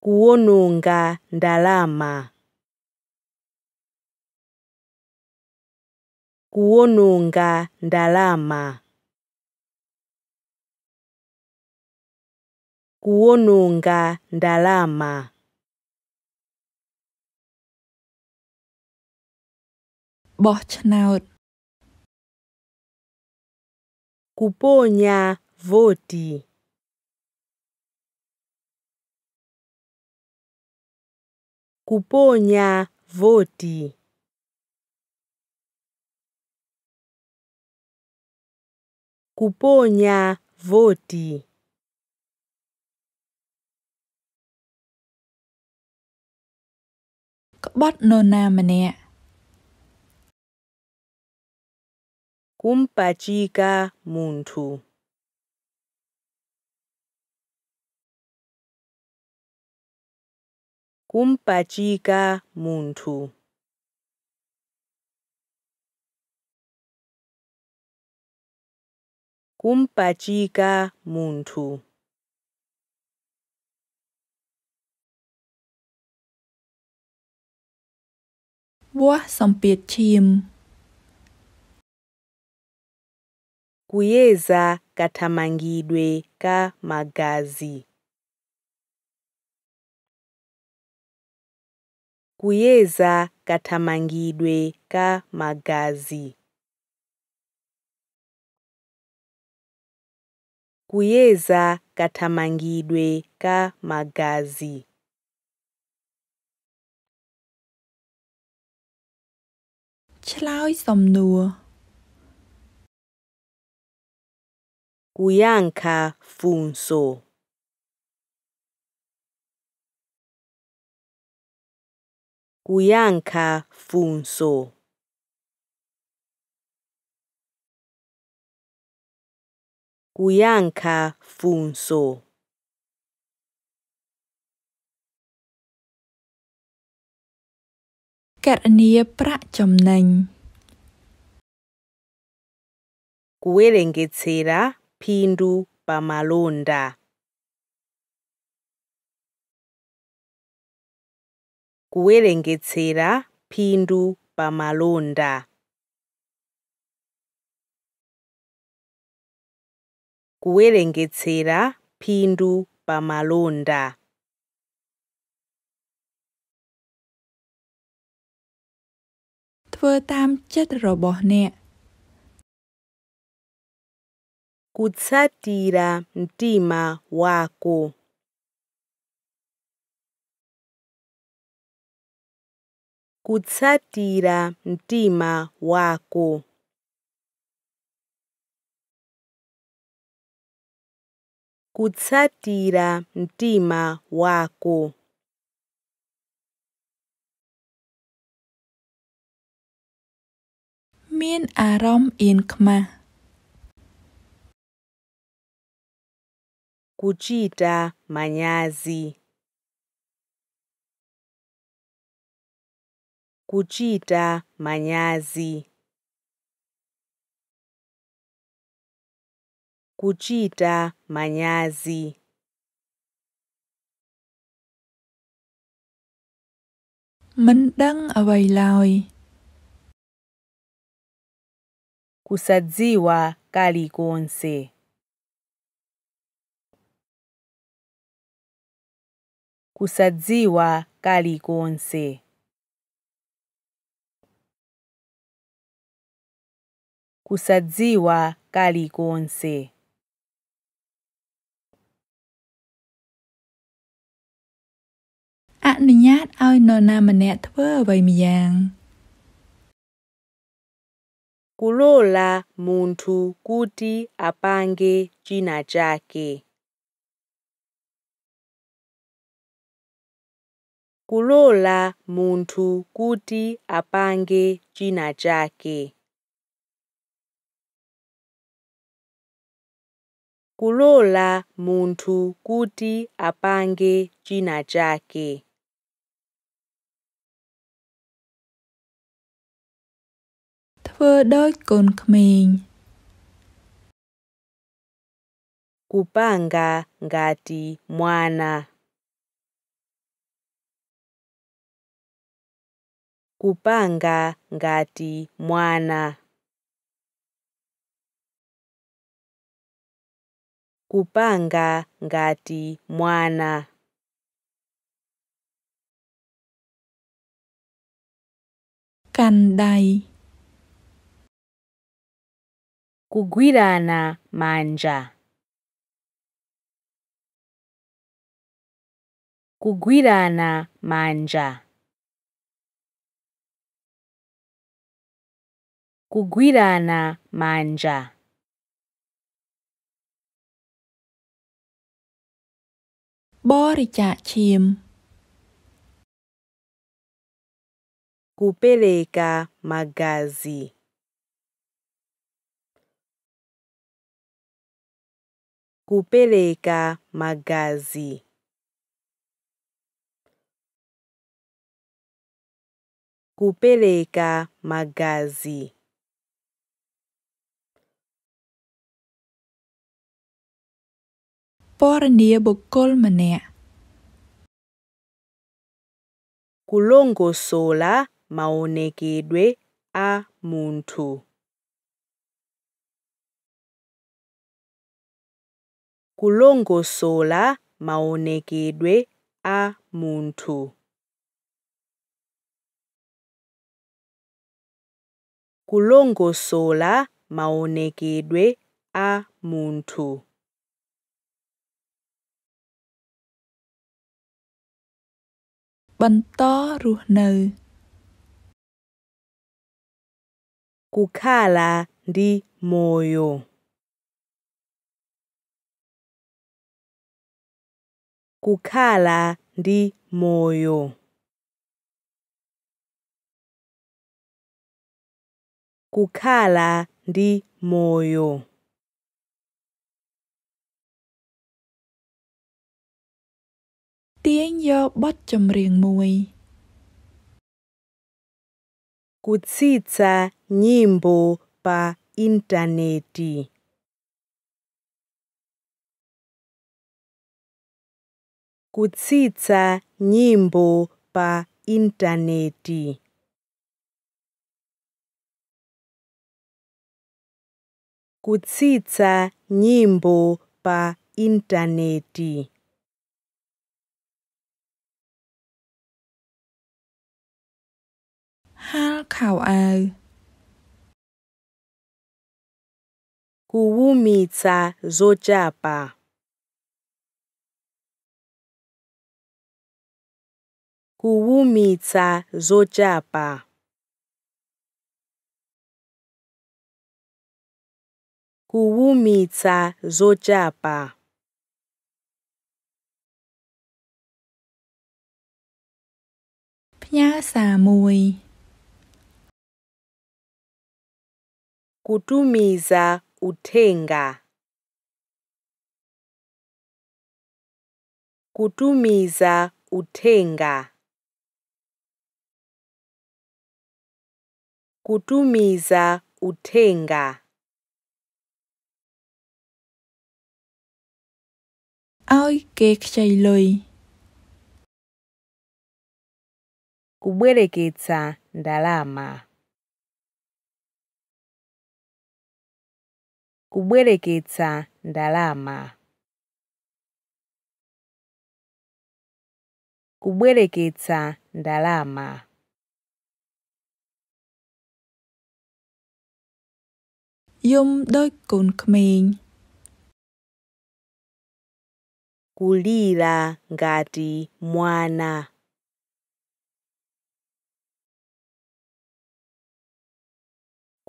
Kuononga ndalama. Kuononga ndalama. Kuononga ndalama. បោះឆ្នោត Kuponya voti គូពញ៉ាវូទីគូពញ៉ាវូទីក្បត់នរណាម្នាក់ kumpachika munthu kumpachika munthu kumpachika munthu buah sampiệt chim kuyeza katamangidwe ka magazi. kuyeza katamangidwe ka magazi. kuyeza katamangidwe ka magazi ឆ្លើយសំណួរ Cuyanca funso. Cuyanca funso. Cuyanca funso. Carnia pra chomnanh. Cuerengetsera pindu pamalonda. kuwerengetsera pindu pamalonda. kuwerengetsera pindu pamalonda. thưa tam chất robot nè kutsatira mtima wako. kutsatira mtima wako. kutsatira mtima wako. Mien arom in kma. kuchita manyazi. Kuchita manyazi. Kuchita manyazi. Mình đăng ở vậy lời. Kusadziwa kali konse. Ku ສ z ວ່າກ konse Kuatsdzi ວ່າ Kalise ອານຸຍາດອ້ຍນອນໍາມະແນດເພີອໄວມຍ່າງ Kulola muntth kutipangnge t c h i n a t š a k kulola munthu kuti apange china chake. kulola munthu kuti apange china chake. Thưa đôi con mình. Kupanga ngati mwana. kupanga ngati mwana. kupanga ngati mwana kandai kugwirana manja kugwirana manja Kugwirana manja Borichachim Kupeleka magazi Kupeleka magazi Kupeleka magazi ពរនីបុគ្គលម្នាក់គូលងគូសូឡាម៉ោនេគីដឿអាមុនធូគូលងគូសូឡាម៉ោនេគីដឿអាមុនធូគូលងគូសូឡាម៉ោនេគីដឿអាមុនធូបន្តរស់នៅ kukala ndi moyo kukala ndi moyo kukala ndi moyo Tiếng bắt ទាញយកបទចម្រៀងមួយ Kutsitsa nyimbo pa intaneti Kutsitsa nyimbo pa intaneti Kutsitsa nyimbo pa interneti. ฮัลข่าวเอกูวูมีซาโจจาปากูวูมีซาโจจาปากูวูมีซาโจจาปาพญาสามุย kutumiza utenga kutumiza utenga kutumiza utenga ai kekchei kubwereketsa ndalama. kubwereketsa ndalama kubwereketsa ndalama Yum đôi cùn kmênh. Kulila ngati mwana.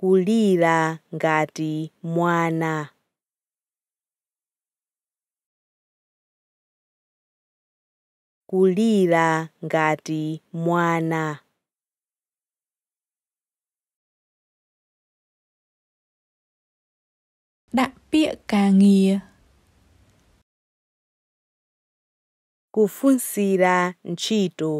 kulira ngati mwana. kulira ngati mwana. Đạm bịa cà nghìa Kufunsira nchito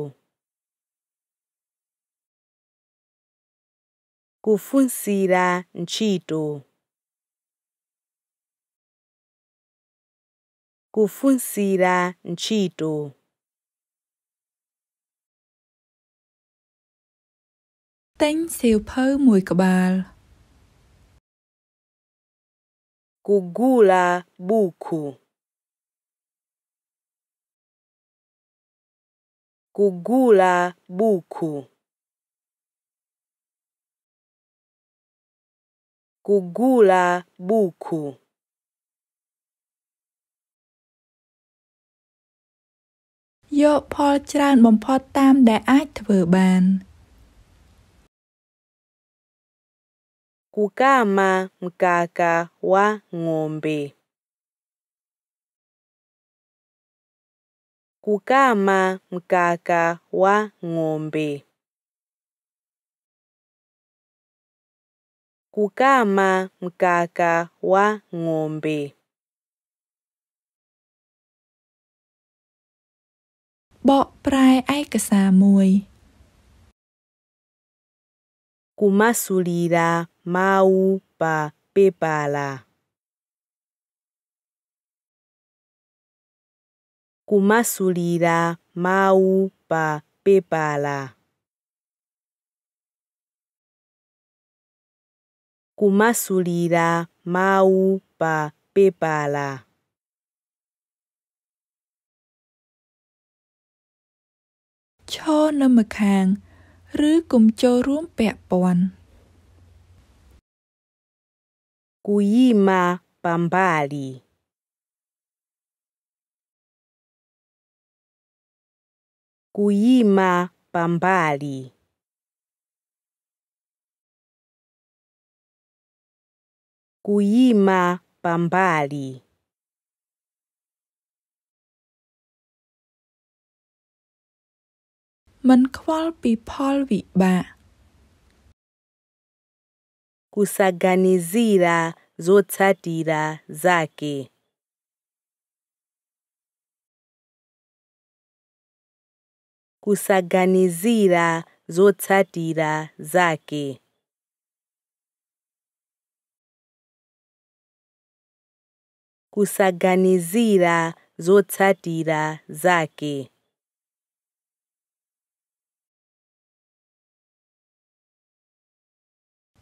kufuntsira ntchito kufuntsira ntchito Tánh siêu phơ mùi cà bàl. Kugula buku. Kugula buku. kugula buku Yo Paul Chan bom pot tam đã ách thở bàn. Kukama mkaka wa ng'ombe. Kukama mkaka wa ng'ombe. kukama mkaka wa ng'ombe. Bọ prai sa mùi. Kumasulira mau pa pepala. Kumasulira mau pa pepala. k u m a s u l i r a mau pa pepala ช่ชอนำมาคางหรือกลุ่มโจร่วมแปะปอนกุยมาปัมบาลี กุยมาปัมบาลี kuyima pambali. Mình khwal pi pol vị bà. Kusaganizira zotsatira zake. Kusaganizira zotsatira zake. kusaganizira zotsatira zake.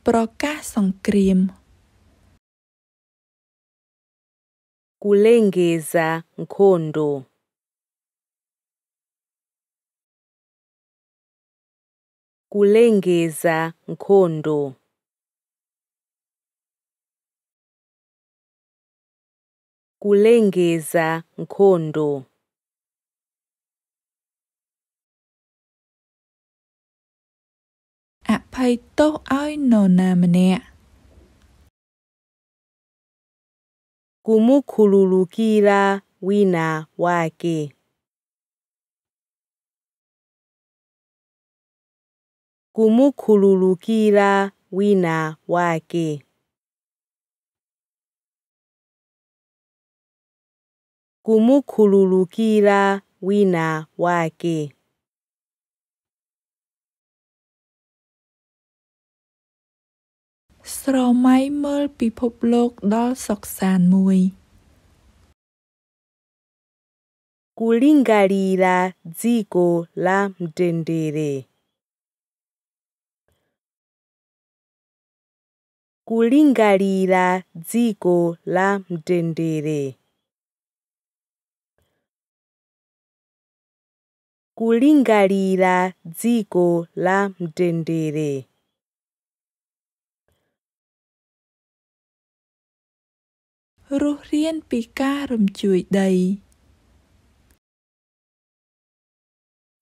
Prokasongkrim kulengeza nkhondo Kulengeza nkhondo kulengeza nkhondo ạ à, phây tô oi nô na mnẹ kumukhululukila wina wake kumukhululukila wina wake kumukhululukila wina wake. Sromai mơ pipoplok dol soksan mui. Kulingalila dziko la mtendere. Kulingalila dziko la mtendere. kulingalira dziko la mtendere. Rút riêng bị ca rùm chuỗi đầy.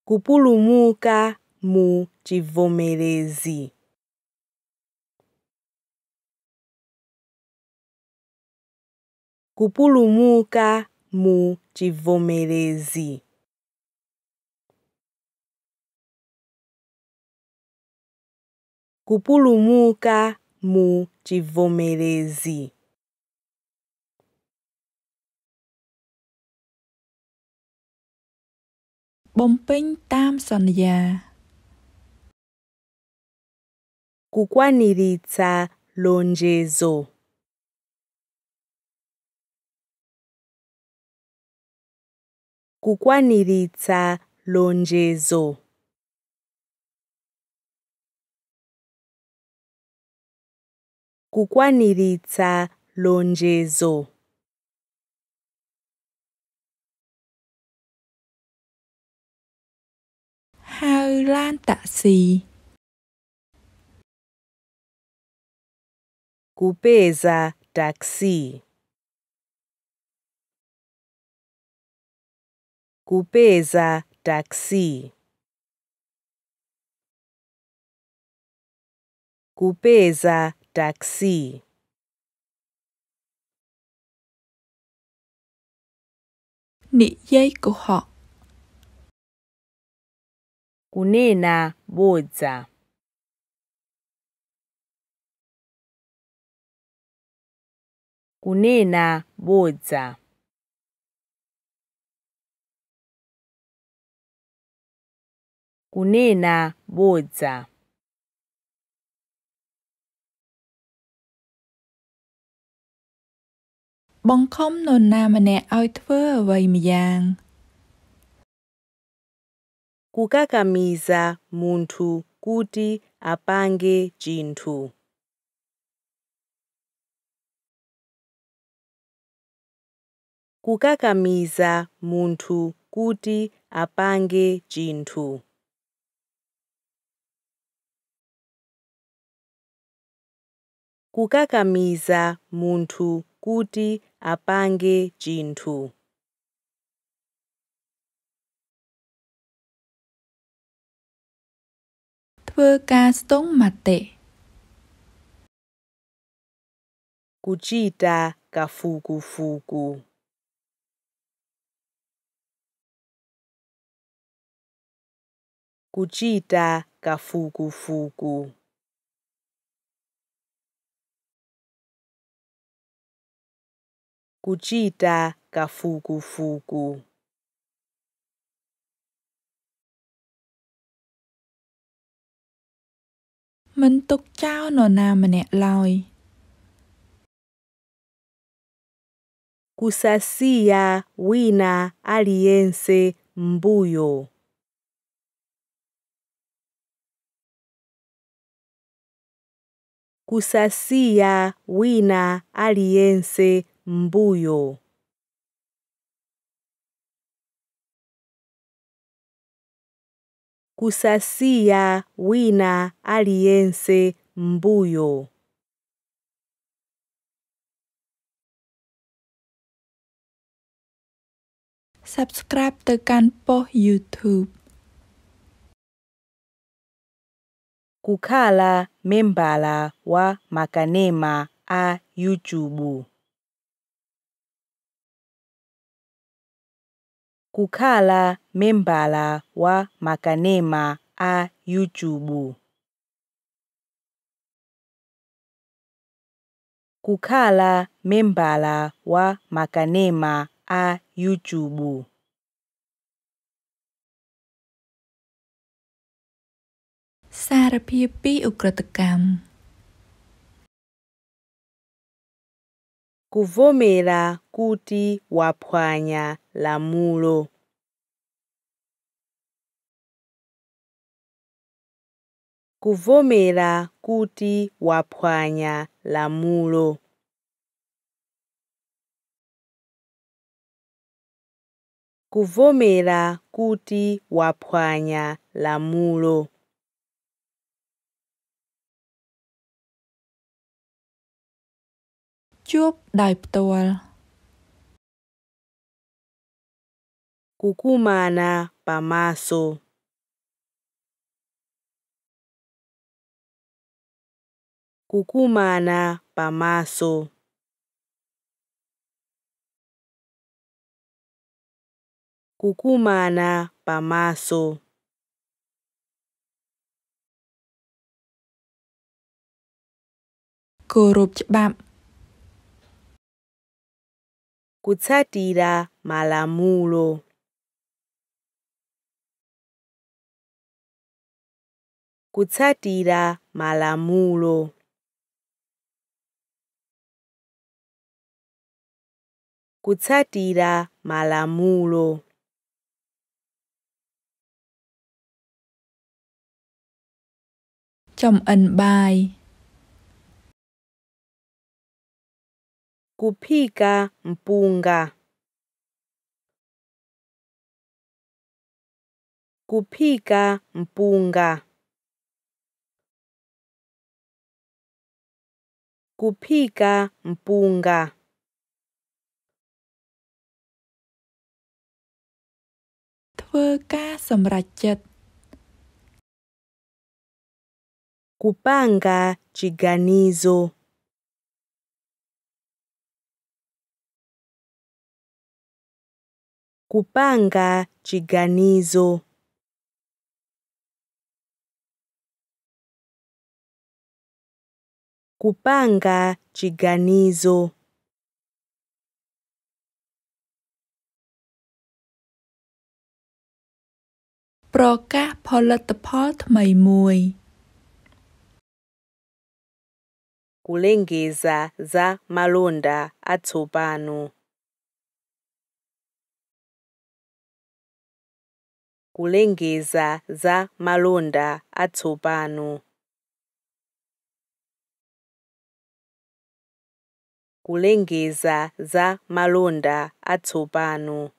Kupulumuka mu chivomerezi. Kupulumuka mu chivomerezi. kupulumuka mu chivomerezi Bông pinh tam sanya Kukwaniritsa lonjezo Kukwaniritsa lonjezo kukwaniritsa lonjezo Hai Lan Kupeza taksi Kupeza taksi Kupeza taxi nị dây của họ kunena boza kunena boza kunena boza nôn na mà ao giang, បង្ខំនរណាម្នាក់ឲ្យធ្វើអ្វីម្យ៉ាង kukakamiza munthu kuti apange chinthu kukakamiza munthu kuti apange chinthu kukakamiza munthu kuti apange chinthu. Thưa ca stống mặt tệ. Kuchita kafukufuku. Kuchita fuku. kuchita kafukufuku Mình tục trao nọ nà mà nẹ lòi. Kusasia wina aliyense mbuyo. Kusasia wina aliense Mbuyo kusasiya wina aliyense mbuyo subscribe ទៅកាន់ប៉ុស YouTube kukhala membala wa makanema a YouTube kukhala membala wa makanema a YouTube. Kukhala membala wa makanema a YouTube. Sarapipi pi ukratakam. kuvomera kuti waphwanya lamulo kuvomera kuti waphwanya lamulo kuvomera kuti waphwanya lamulo ជួបដោយផ្ទាល់ Kukumana pamaso Kukumana pamaso Kukumana pamaso Cô rụp kutsatira malamulo kutsatira malamulo kutsatira malamulo trong ân bài kupika mpunga kupika mpunga kupika mpunga kupanga chiganizo kupanga chiganizo. Kupanga chiganizo. Proka politapol thmai mui. Kulengeza za malonda atsobanu. kulengeza za malonda atsopano. kulengeza za malonda atsopano.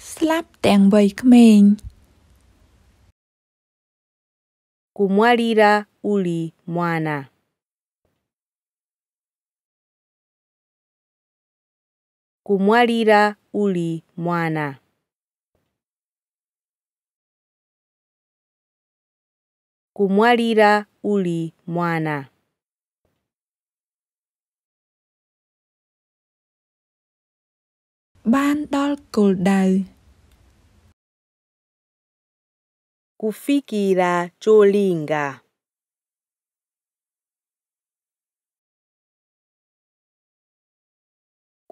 Slap tang bai kmeng. Kumwalira uli mwana. kumwalira uli mwana kumwalira uli mwana ban dol cột kufikira cholinga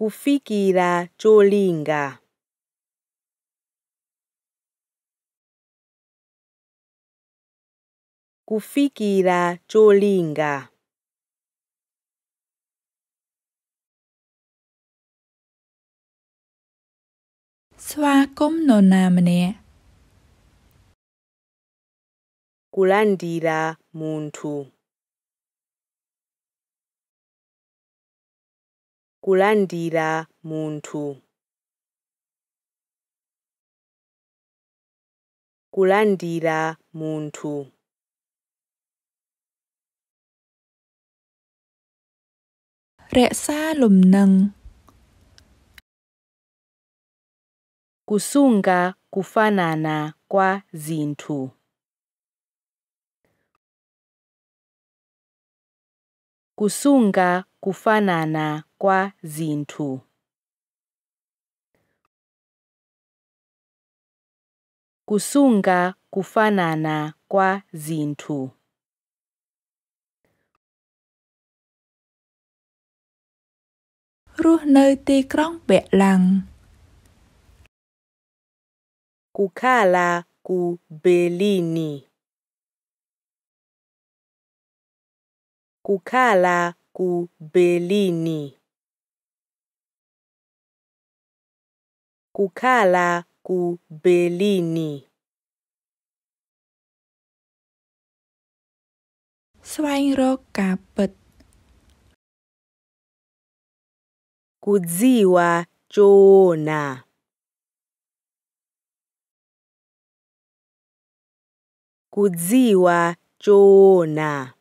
k u f i k i r a cholinga. k u f i k i r a cholinga. Swakomona n ne. Kulandira muntu. kulandira Muntu, kulandira Muntu, rẽ xa lùm nâng kusunga kufanana kwa Zintu. Kusunga kufanana kwa zintu. Kusunga kufanana kwa zintu. Ruh nơi ti krong bẹ lăng. Kukala ku Berlini. Kukala Kubelini, Kukala Kubelini. Swairo kapet kudziwa coona kudziwa coona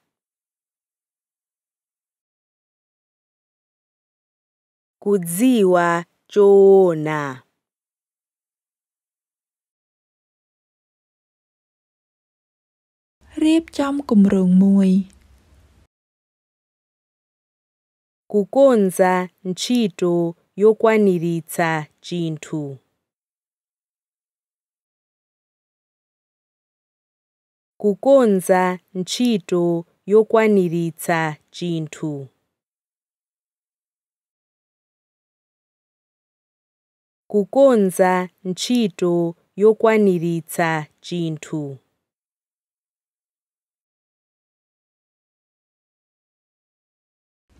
kudziwa choona riep cham kumrong mui kukonza nchito yokwaniritsa chintu kukonza nchito yokwaniritsa chintu kukonza ntchito yokwaniritsa chinthu.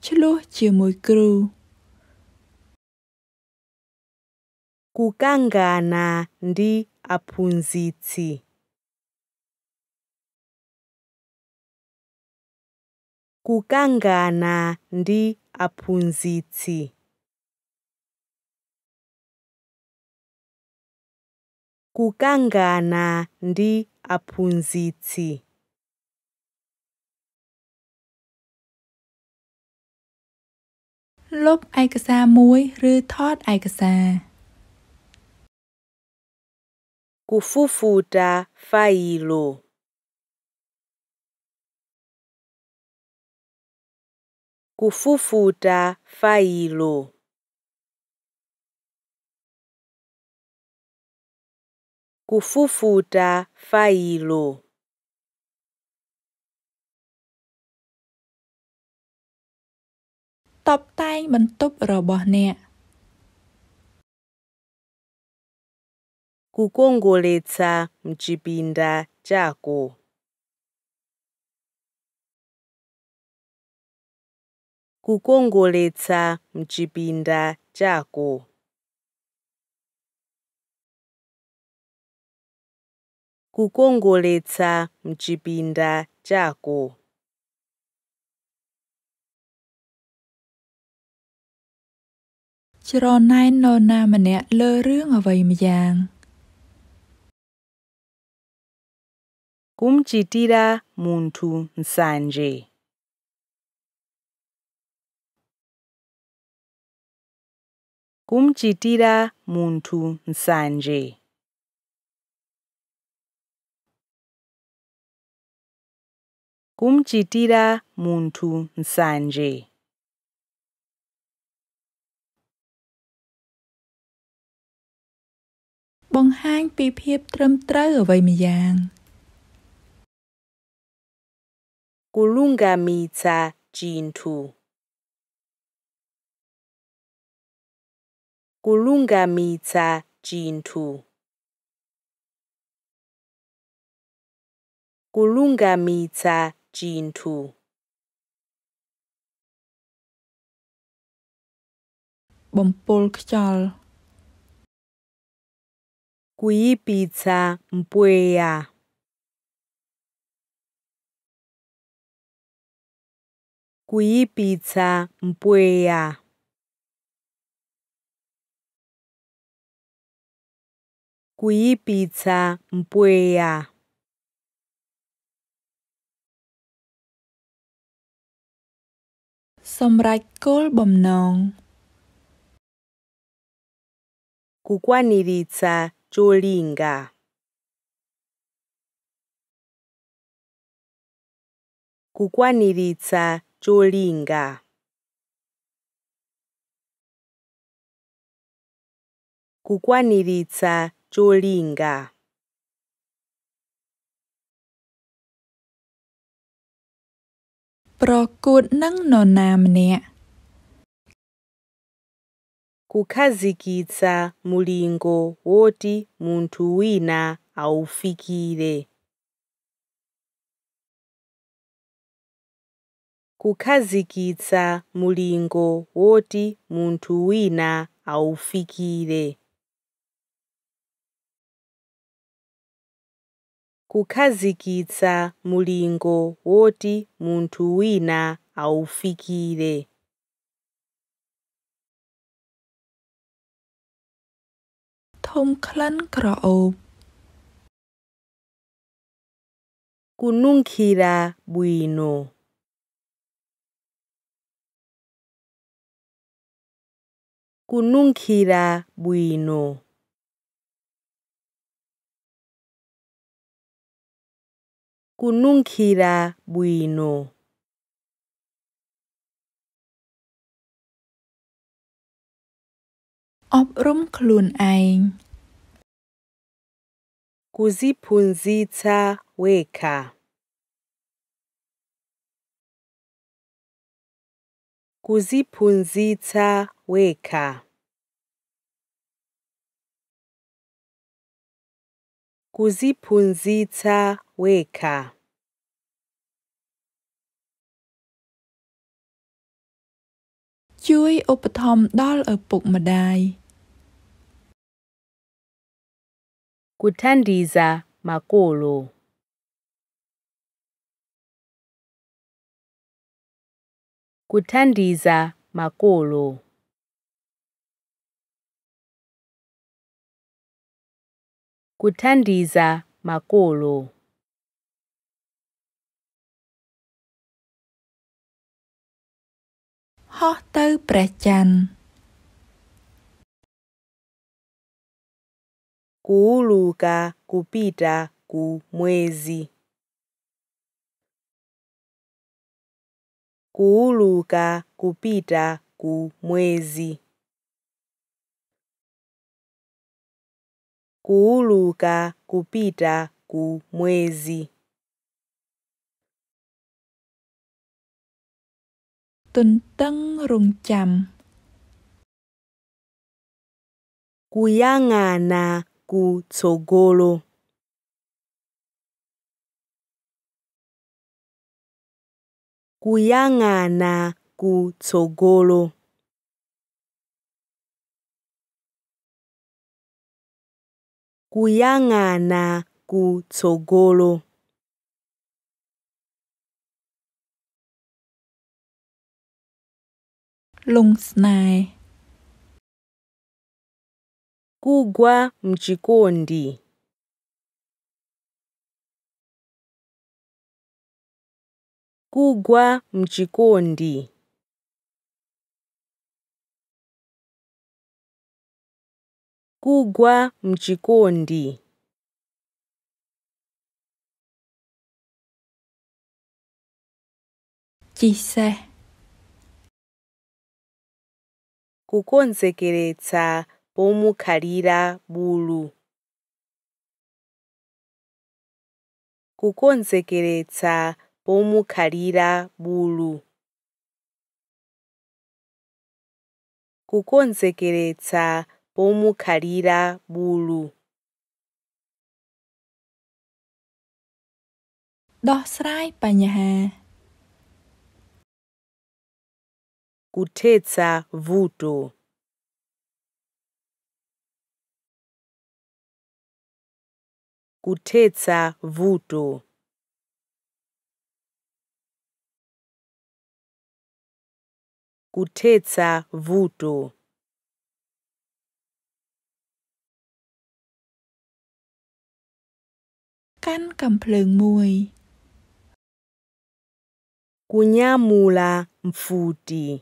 chilo chimukuru. kukangana ndi aphunzitsi. kukangana ndi aphunzitsi. kukangana ndi aphunzitsi ลบไอกระสารมุ้ยหรือทอดไอกระสารกูฟูฟูตาไฟโลกูฟูฟูตาไฟโล Top kufufuta failo. តបតែងបន្ទប់របស់អ្នក Kukongoletsa mchipinda chako. Kukongoletsa mchipinda chako. kukongoletsa mchipinda chako. Chironain nona mnẹ lơ rương ở vầy màng. Kumchitira muntu nsanje. Kumchitira muntu nsanje. kumchitira munthu nsanje បង្ហាញពីភាពត្រឹមត្រូវអ្វីម្យ៉ាង kulungamisa chinthu kulungamisa chinthu kulungamisa gene tool. Bompol kchal. Kuipitsa mpuea. Kuipitsa mpuea. Kuipitsa mpuea. Somrakol Bomnong。Kuwa niri sa Jolinga。Kuwa niri sa Jolinga。Kuwa niri sa Jolinga。ប្រកួតនឹងនរណាម្នាក់ kukhazikitsa mulingo woti munthu wina awufikire kukhazikitsa mulingo woti munthu wina awufikire kukazikitsa mulingo woti munthu wina aufikire. thum khlan krao kununkhira bwino. kununkhira bwino. kununkhira bwino อบรมคลุนไองกุซิพุนซิตาเวคาคุซิพุนซิตาเวคา Kuziphunzitsa wekha ជួយឧបត្ថម្ភដល់ឪពុកម្ដាយ Kuthandiza makolo กุทันดีซามาโกโล kuthandiza makolo ho makolo ហោះទៅព្រះច័ន្ទ kuuluka kupita ku mwezi kuuluka kupita ku mwezi kuuluka kupita ku mwezi. Tình tân rung chầm Kuyang'ana kutsogolo Kuyang'ana kutsogolo kuyang'ana kutsogolo. Lungsnai kugwa mjikondi. Kugwa mjikondi. Kugwa mchikondi kise kukonzekeretsa bomukalira bulu kukonzekeretsa bomukalira bulu kukonzekeretsa bumukhalira bulu Đo srai panyaha Kutetsa vuto Kutetsa vuto Kutetsa vuto Căn cầm phlegn mùi. Kunyamula mfuti.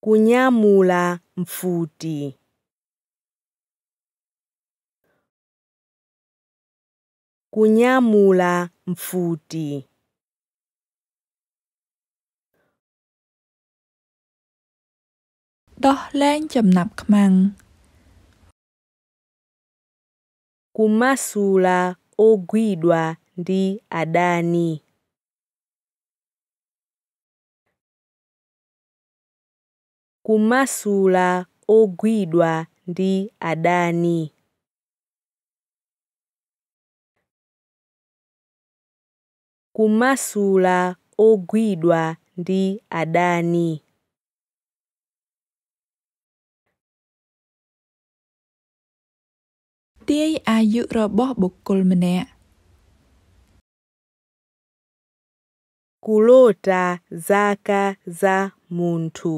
Kunyamula mfuti. mula mfuti. Đó lên chậm nạp khmăng. kumasula ogwidwa ndi adani. Kumasula ogwidwa ndi adani. Kumasula ogwidwa ndi adani. ទាយអាយុរបស់បុគ្គលម្នាក់ Kulota zaka za muntu.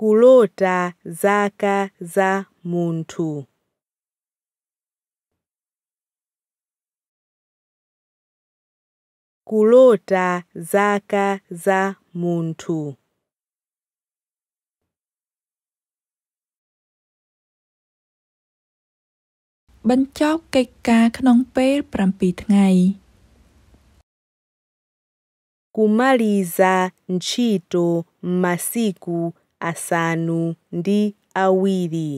Kulota zaka za muntu. Kulota zaka za muntu. បញ្ចប់កិច្ចការក្នុងពេល7ថ្ងៃ kumaliza ntchito masiku asanu ndi awiri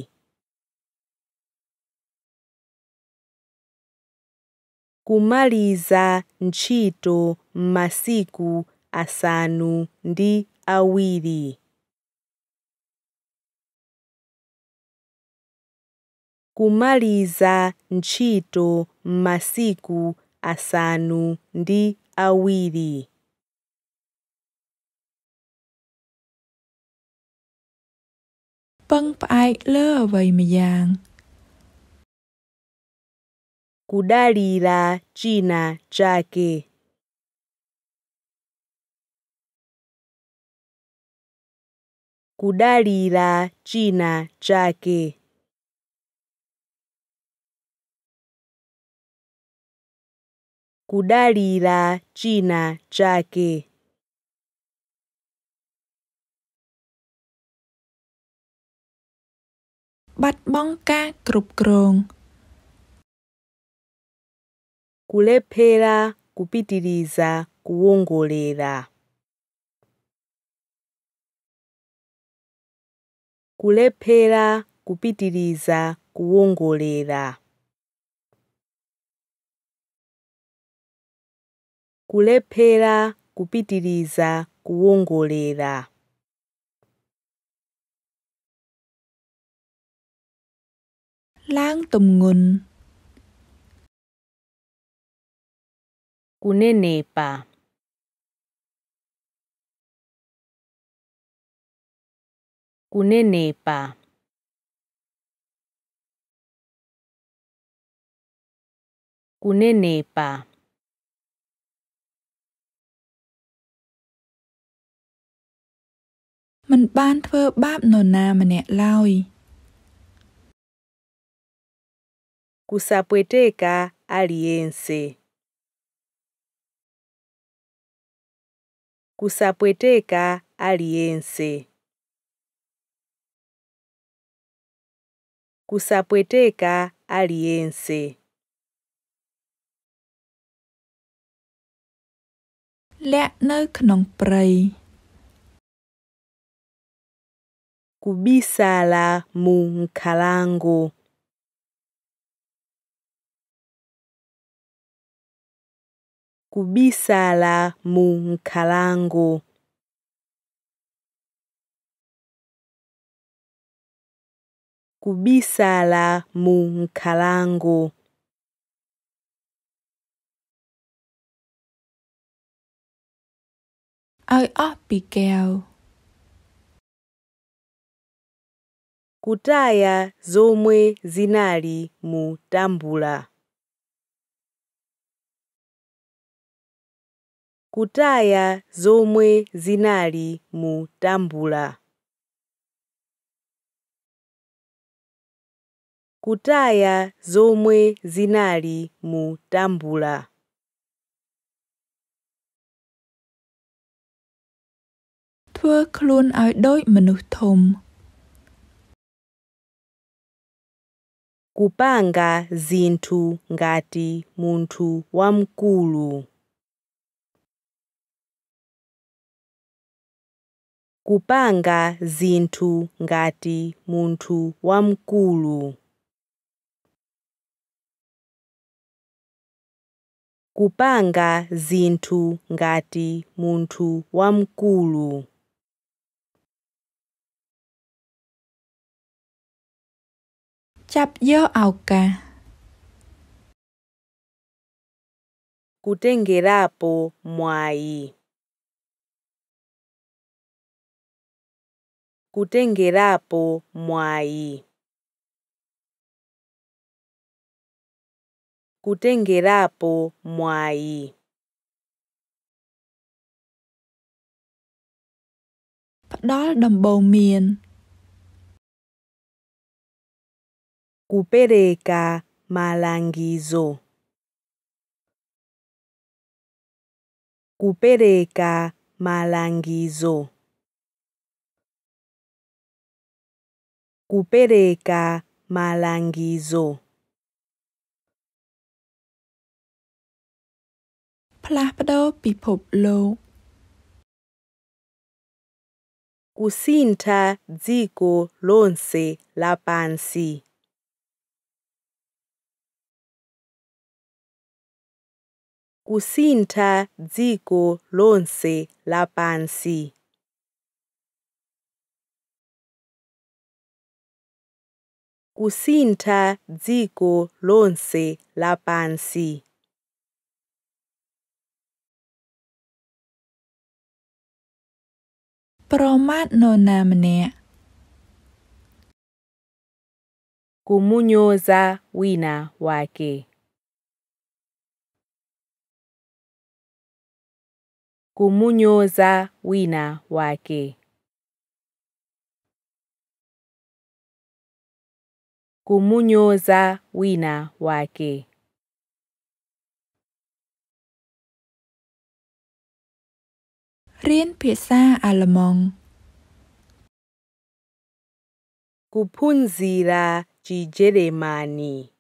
kumaliza ntchito masiku asanu ndi awiri kumaliza ntchito masiku asanu ndi awiri. le Kudalira china chake. Kudalira china chake. kudalira china chake. Bắt bóng kulephera krụp krong. kulephera kupitiriza kuongolera. kulephera kupitiriza kuongolera. kulephera kupitiriza kuwongolera láng tùmng'ono kunenepa kunenepa kunenepa មិនបានធ្វើ បាបនរណាម្នាក់ឡើយគូសាពុយទេកាអាលីអេនសេ kusapweteka aliense kusapweteka aliense lẹ nơi ក្នុងព្រៃ kubisa la kubisala Kubisa la munkhalango. Kubisa la munkhalango. Ở Abigail. kutaya zomwe zinali mu tambula kutaya zomwe zinali mu tambula kutaya zomwe zinali mu tambula thua khluôn ở đôi mình thùng kupanga zinthu ngati munthu wamkulu. kupanga zinthu ngati munthu wamkulu. kupanga zinthu ngati munthu wamkulu chấp ចាប់យកឱកាស kutengerapo mwai kutengerapo mwai kutengerapo mwai bắt đó đồng bầu miền kupereka malangizo kupereka malangizo kupereka malangizo ផ្លាស់ប្ដូរពិភពលោក kusinta dziko lonse la pansi kusintha dziko lonse lapansi kusintha dziko lonse lapansi Promat kumunyoza wina wake kumunyoza wina wake. kumunyoza wina wake. Rien pisa alamong. Kupunzira Kijerumani.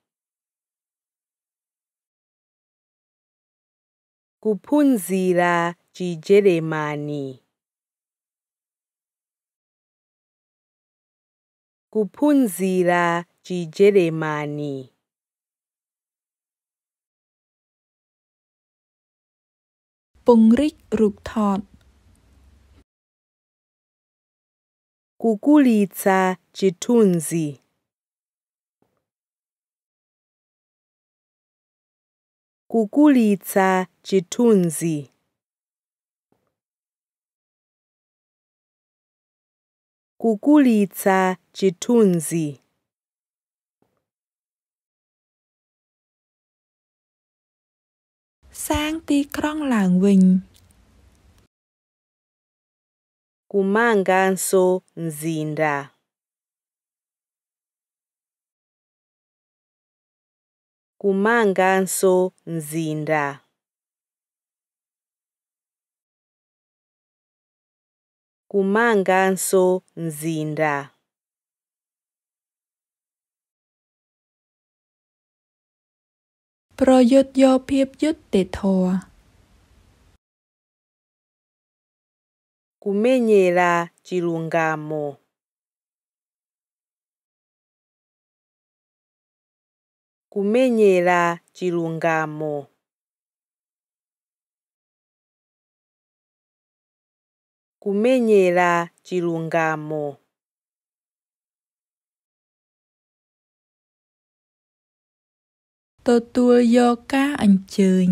Kupunzira jidere m anyị. Kuphunzira Chijeremani. Pungrik rụt thọt. Kukulica chitunzi. Kukulica chitunzi. kukulitsa chithunzi sang ti krong làng vinh kumanganso mzinda kumanganso mzinda kumanganso nzinda. Proyut yo piep yut te thoa. Kumenyera chilungamo. kumenyera chilungamo kumenyera kilungamo ទទួលយកការអញ្ជើញ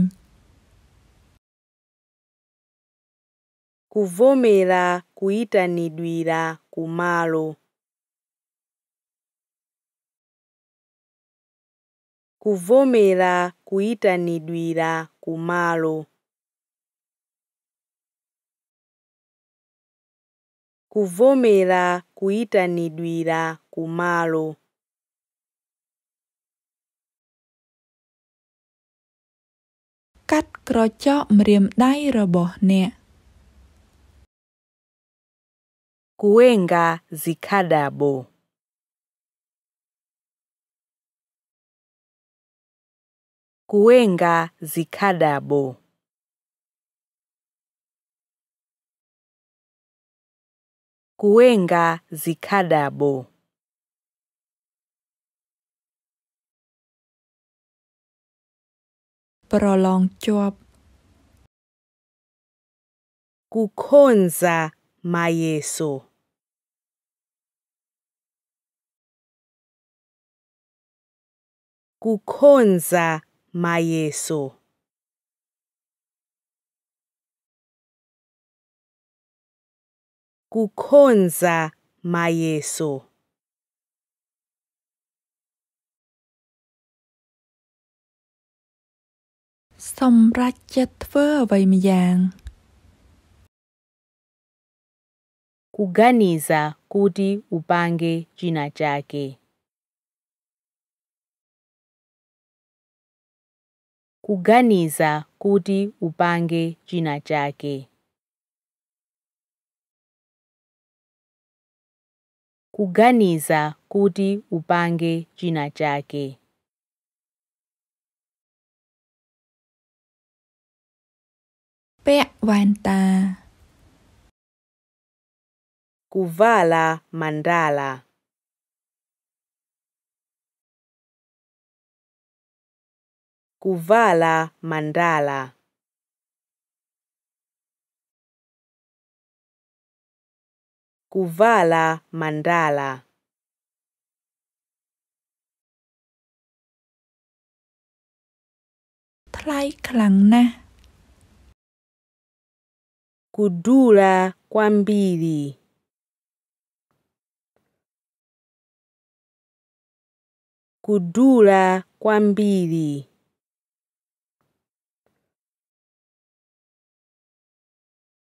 kuvomera kuyitanidwira kumalo kuvomera kuyitanidwira kumalo kuvomera kuyitanidwira roboh ne kuenga zikadabo kuenga zikadabo kuenga zikhadabo Prolong job Kukhonza mayeso Kukhonza mayeso kukhonza mayeso Somrat kuganiza kuti upange china chake kuganiza kuti upange china chake kuganiza kuti upange china chake Pewanta kuvala mandala kuvala mandala kuvala mandala. Tlai kalangna. Kudula kwa mbili. kudula kwa mbili.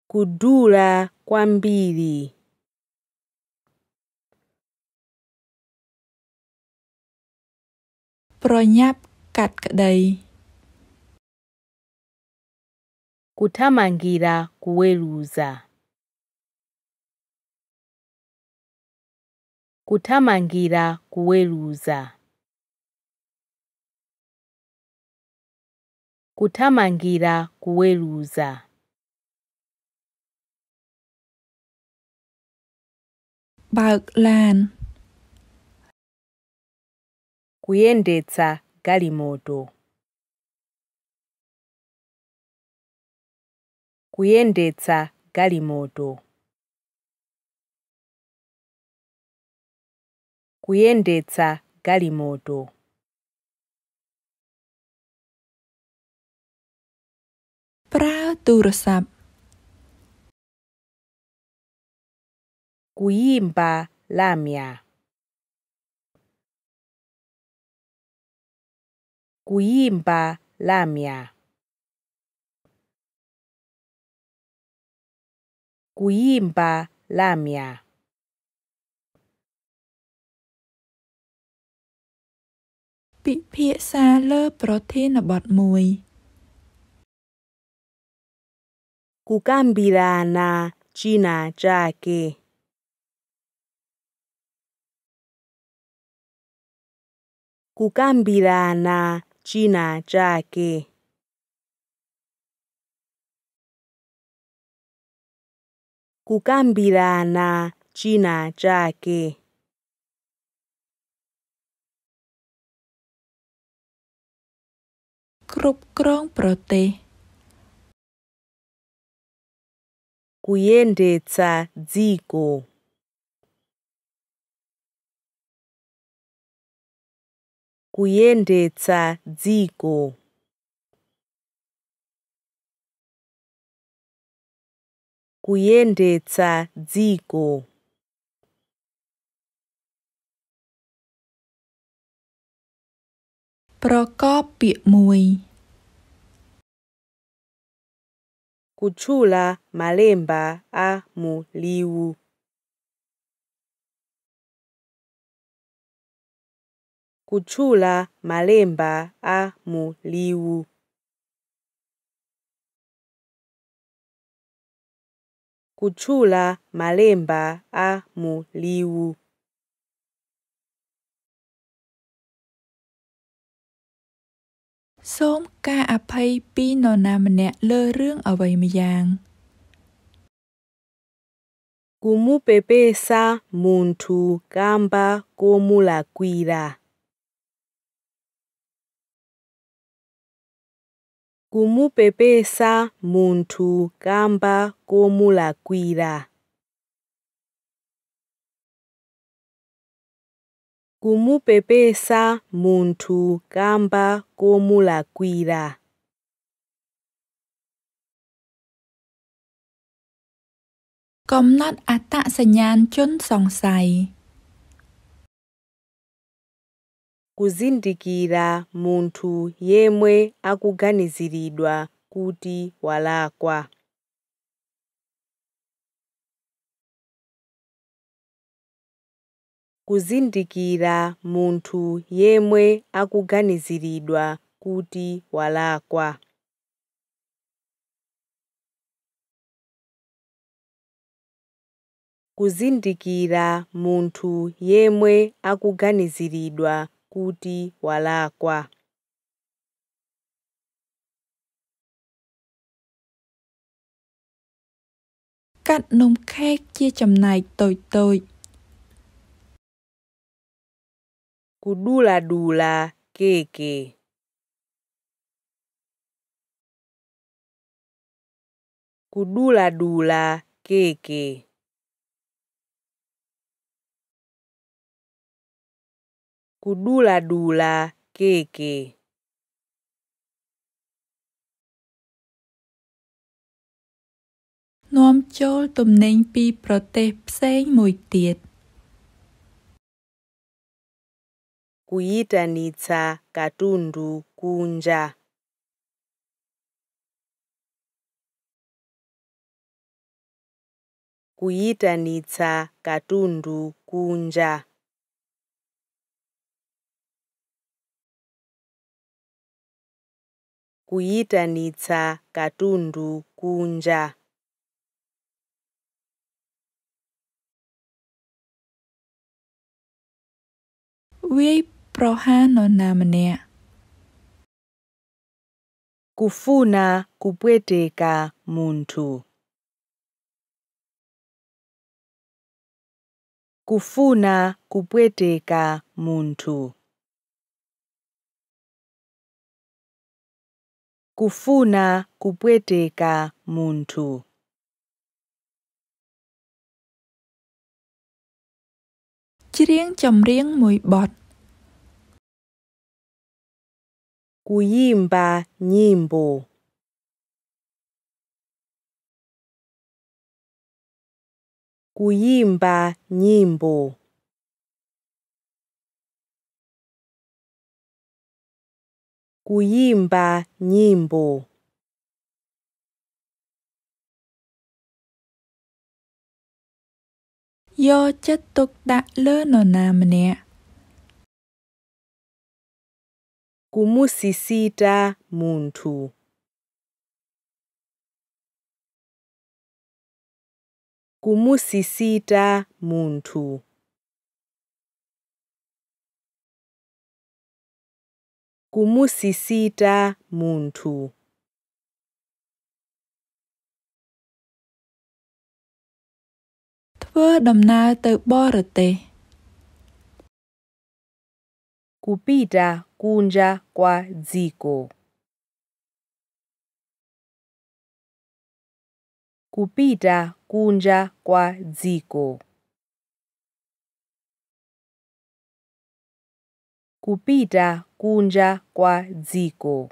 Kudula kwa mbili. ប្រញាប់កាត់ក្តី kutamangira kuweruza kutamangira kuweruza kutamangira kuweruza bạc lan kuyendetsa galimoto kuyendetsa galimoto kuyendetsa galimoto pra kuimba lamia kuimpa lamia. Kuimpa lamia. Pipiaksa lơ Kukambilana china chake. Kukambilana cina cake kukambilana cina cake krupkrong prote kuyendetsa dziko kuyendetsa dziko kuyendetsa dziko mui Kuchula malemba a muliu. kutchula malemba a mu liwu kutchula malemba a mu l i u ส้มกาอภัยปีนอนามเนะเลอเรื่องเอาไว้ยมยางกูมูเปเปซามุนทูกัมบากูมูลากวีรา kumupepesa munthu kamba komulakwira kumupepesa munthu kamba komulakwira កំណត់អត្តសញ្ញាណជនសង្ស័យ kuzindikira munthu yemwe akuganiziridwa kuti walakwa kuzindikira munthu yemwe akuganiziridwa kuti walakwa kuzindikira munthu yemwe akuganiziridwa kuti walakwa Các nông khác chia chầm này tồi tồi. cú cú đu là là đu là keke. là dula keke. kudula-dula keke. Nom chol tùm nênh pi prote pseng mùi tiệt. Kuitanitsa katundu kunja. Kuitanitsa katundu kunja. kuyitanitsa katundu kunja prohano namnea kufuna kupweteka munthu kufuna kupweteka munthu kufuna kupweteka munthu Chiếng chồng riêng mui bọt Kuyimba nyimbo Kuyimba nyimbo kuimba nyimbo. Do chất tục đã lơ nó nà mẹ. Kumusisita muntu. Kumusisita muntu. kumusisita munthu kupita kunja kwa dziko kupita kunja kwa dziko kupita kunja kwa dziko.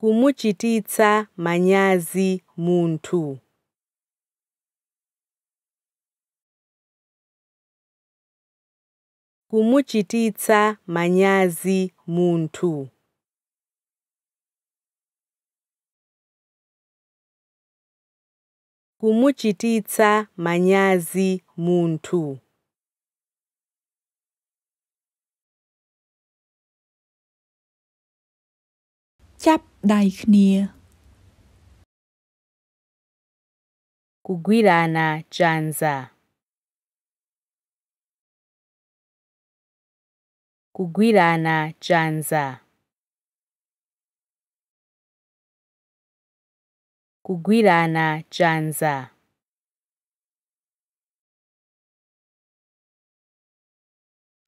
kumuchititsa manyazi munthu kumuchititsa manyazi munthu kumuchititsa manyazi munthu chap dai khnia kugwirana chanza kugwirana chanza kugwirana janza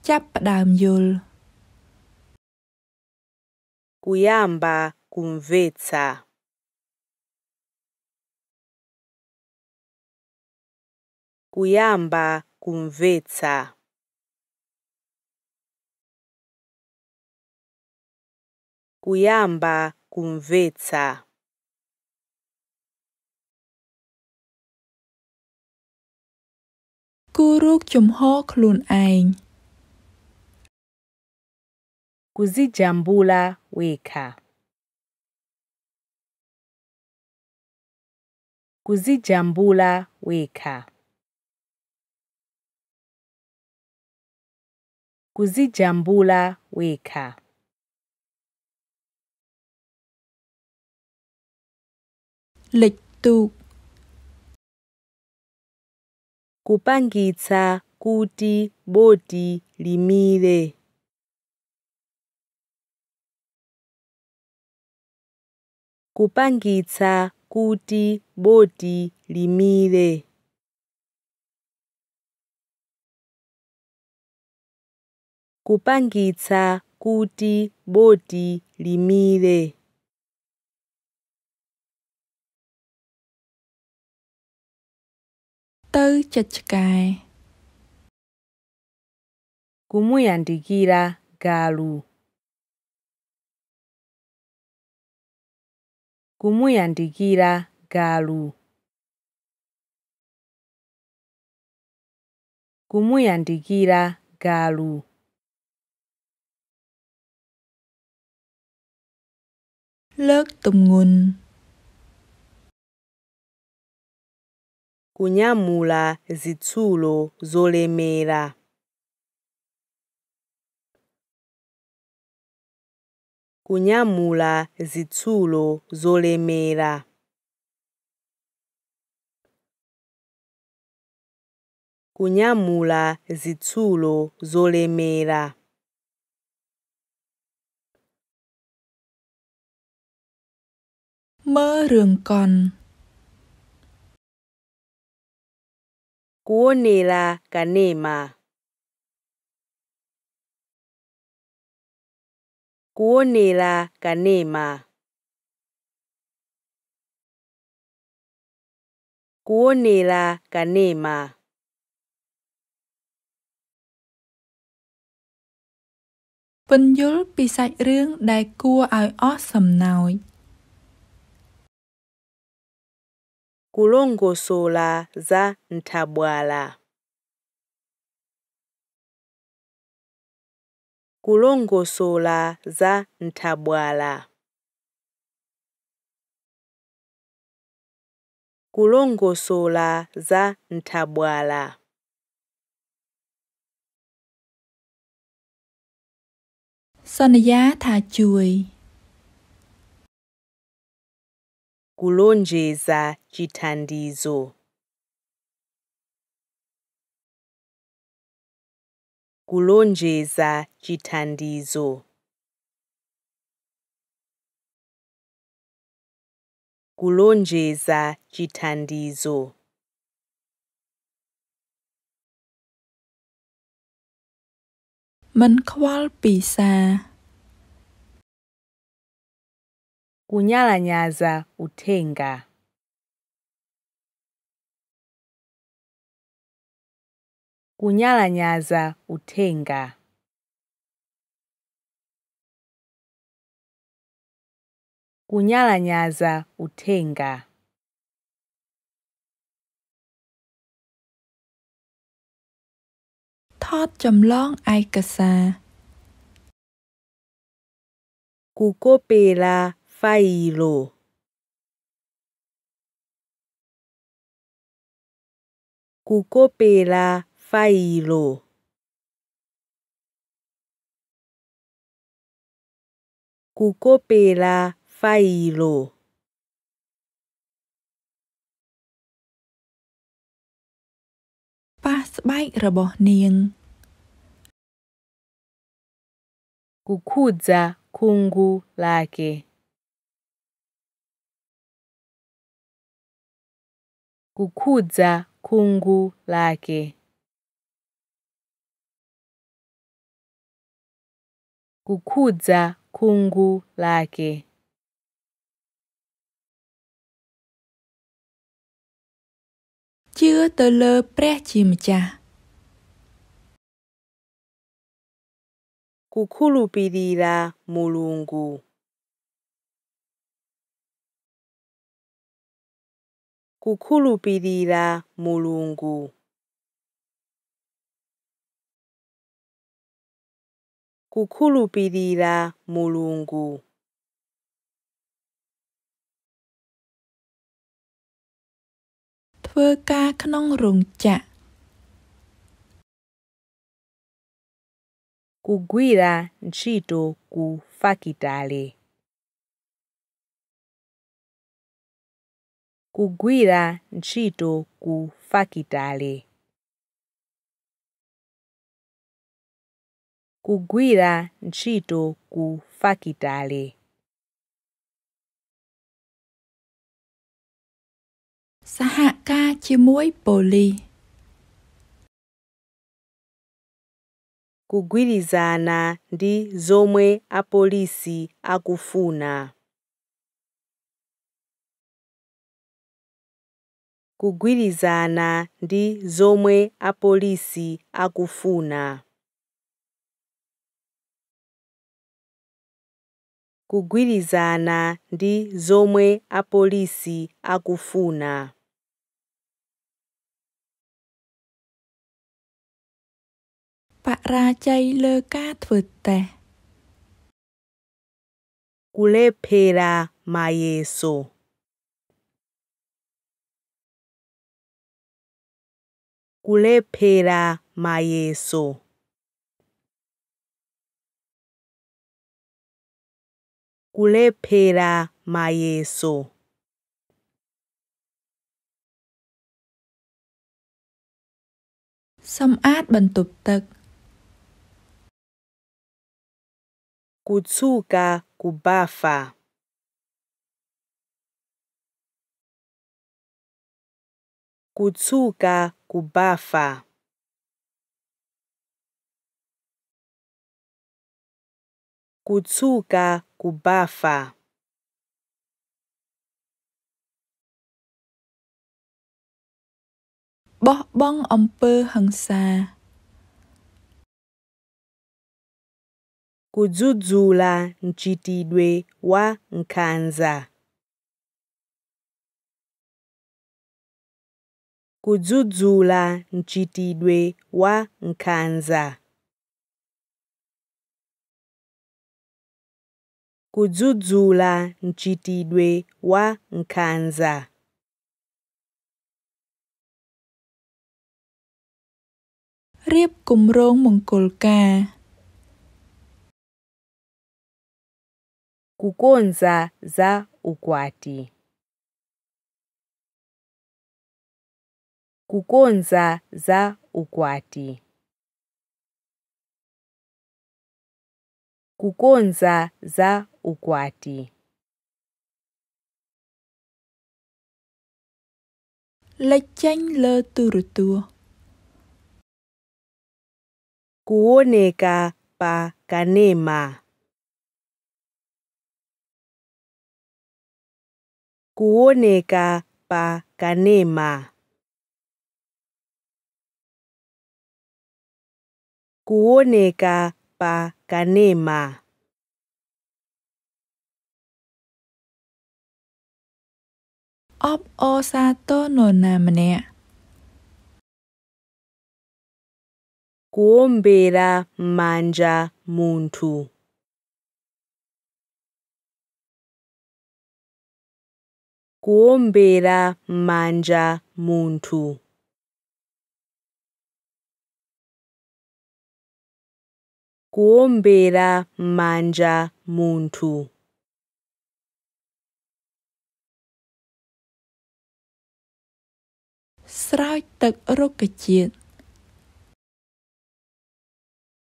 Chapdamyul Kuyamba kumvetsa Kuyamba kumvetsa Kuyamba kumvetsa គូររូបចំហខ្លួនឯង jambula weka jambula weka jambula weka lịch tục kupangitsa kuti boti limire kupangitsa kuti boti limire kupangitsa kuti boti limire yang Kumuyandigira galu yang Kumuyandigira galu yang Kumuyandigira galu Lớt tùm ngùn kunyamula zitsulo zolemera kunyamula zitsulo zolemera kunyamula zitsulo zolemera เมื่อเรื่องก่อน của nì là cả nì mà. Của nì là cả nì mà. Của nì là cả nì mà. Vinh dúl bị sạch rương cua ai ót sầm nòi. kulongosola za nthabwala kulongosola za nthabwala kulongosola za nthabwala Sonia thà chuối kulonjeza chithandizo kulonjeza chithandizo kulonjeza chithandizo mình khoal kunyalanyaza uthenga kunyalanyaza uthenga kunyalanyaza uthenga thót chầm lon ai cà sa cú cô pê ไฟโลกูโกเปลาไฟโลกูโกเปลาไฟโลป้าสบายระบอเนียงกูคูดจาคุงกูลาเก kukuza kungu lake. Kukuza kungu lake. Chưa tờ lơ pre chìm cha. Kukulupirira mulungu. kukhulupirira Mulungu kukhulupirira Mulungu Thưa ca trong rừng chạ Kugwira ntchito ku fakitale kugwira ntchito ku fakitale kugwira ntchito ku fakitale Sahaka chimui poli kugwirizana ndi zomwe apolisi akufuna kugwirizana ndi zomwe apolisi akufuna kugwirizana ndi zomwe apolisi akufuna kulephera mayeso kulephera mayeso kulephera mayeso xâm át bần tục tật kutsuka kubafa kutsuka kubafa kutsuka kubafa bó bóng ông pơ hằng xa kuzuzula nchitidwe wa nkanza kudzuzula mchitidwe wa nkhanza kudzudzula mchitidwe wa nkhanza Riep kumrong mongkolka. Kukonza za ukwati. kukonza za ukwati. Kukonza za ukwati. Lệch le turutu Kuoneka pa kanema. Kuoneka pa kanema. kuoneka pa Canema. Op osato nona mnea. kuombera manja muntu. kuombera manja muntu kuombera manja muntu. Sroj ទឹករុក្ខជាតិ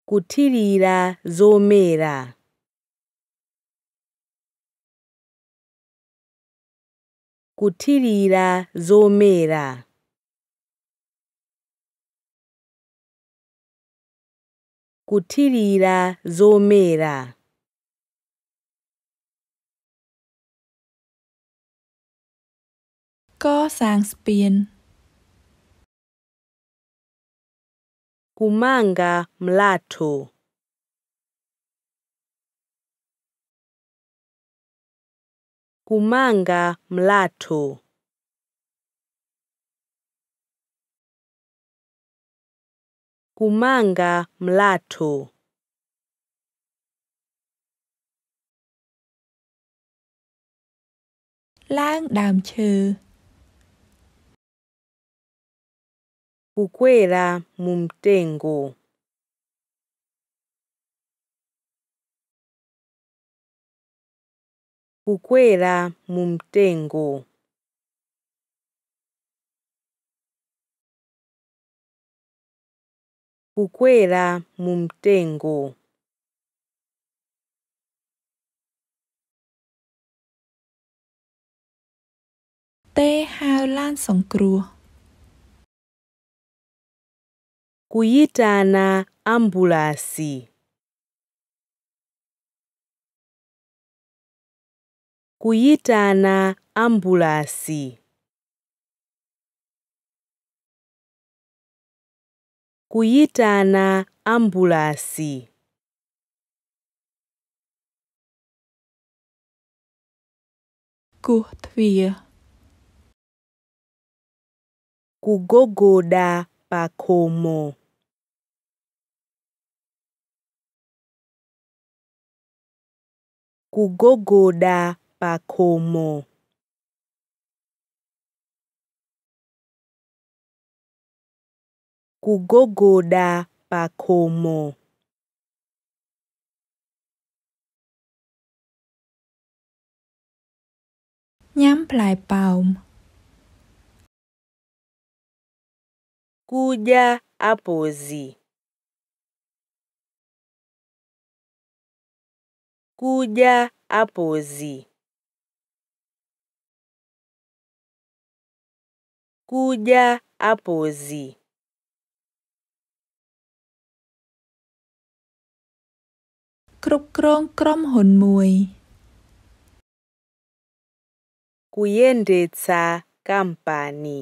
Kutirira zomera. กุทิรีราโซเมรา kutirira zomera có sang spien kumanga mlato kumanga mlato Humanga mlatho. Lang đàm trừ. Kukwera mumtengo. Kukwera mumtengo. kukwera mu mtengo Tê hào lan sòng krua Kuyitana ambulasi Kuyitana ambulasi kuyitana ambulasi kurtwia kugogoda pa khomo kugogoda pa khomo kugogoda pakomo nhắm lại palm kuja apozi kuja apozi kuja apozi គ្រប់គ្រងក្រុមហ៊ុនមួយ kuyendeetsa kampani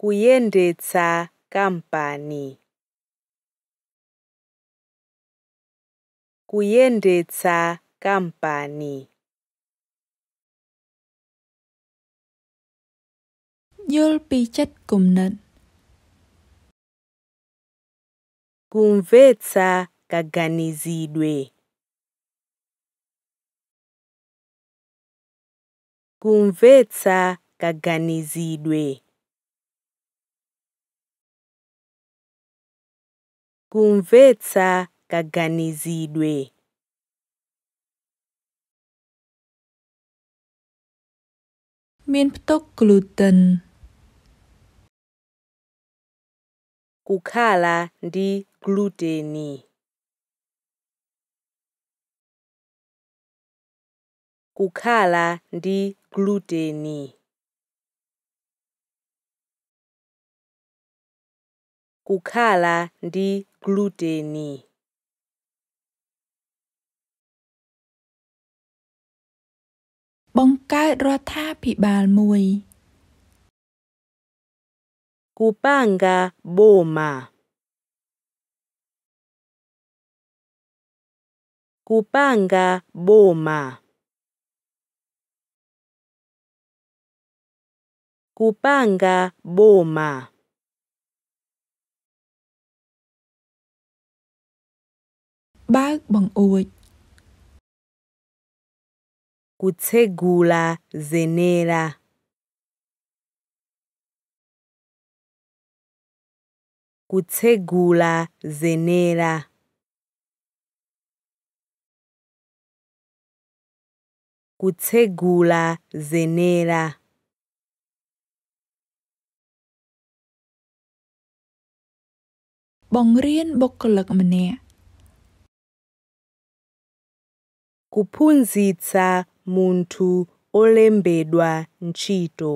kuyendeetsa kampani kuyendeetsa kampani យល់ពីចិត្តគំនិត kumvetsa kaganizidwe kumvetsa kaganizidwe kumvetsa kaganizidwe Miên ptok gluten Kukhala ndi gluteni kukala ndi gluteni kukala ndi gluteni bong kaet pi phibal mui, kupanga boma kupanga boma kupanga boma Bác bằng ôi. Kutsegula zenera. Kutsegula zenera. utsegula zenera. Bong rien bokkolak mne. Kupunzitsa muntu olembedwa ntchito.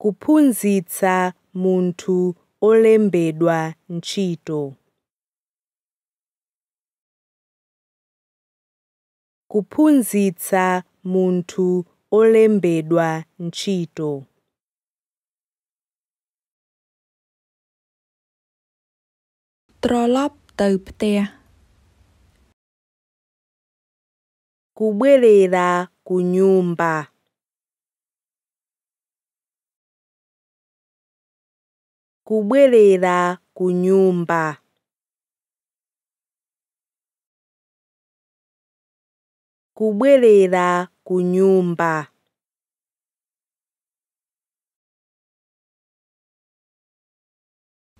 Kupunzitsa muntu olembedwa nchito. kuphunzitsa munthu olembedwa ntchito. Trolop từ ptea. Kubwerera ku nyumba. Kubwerera ku nyumba. kubwerera ku nyumba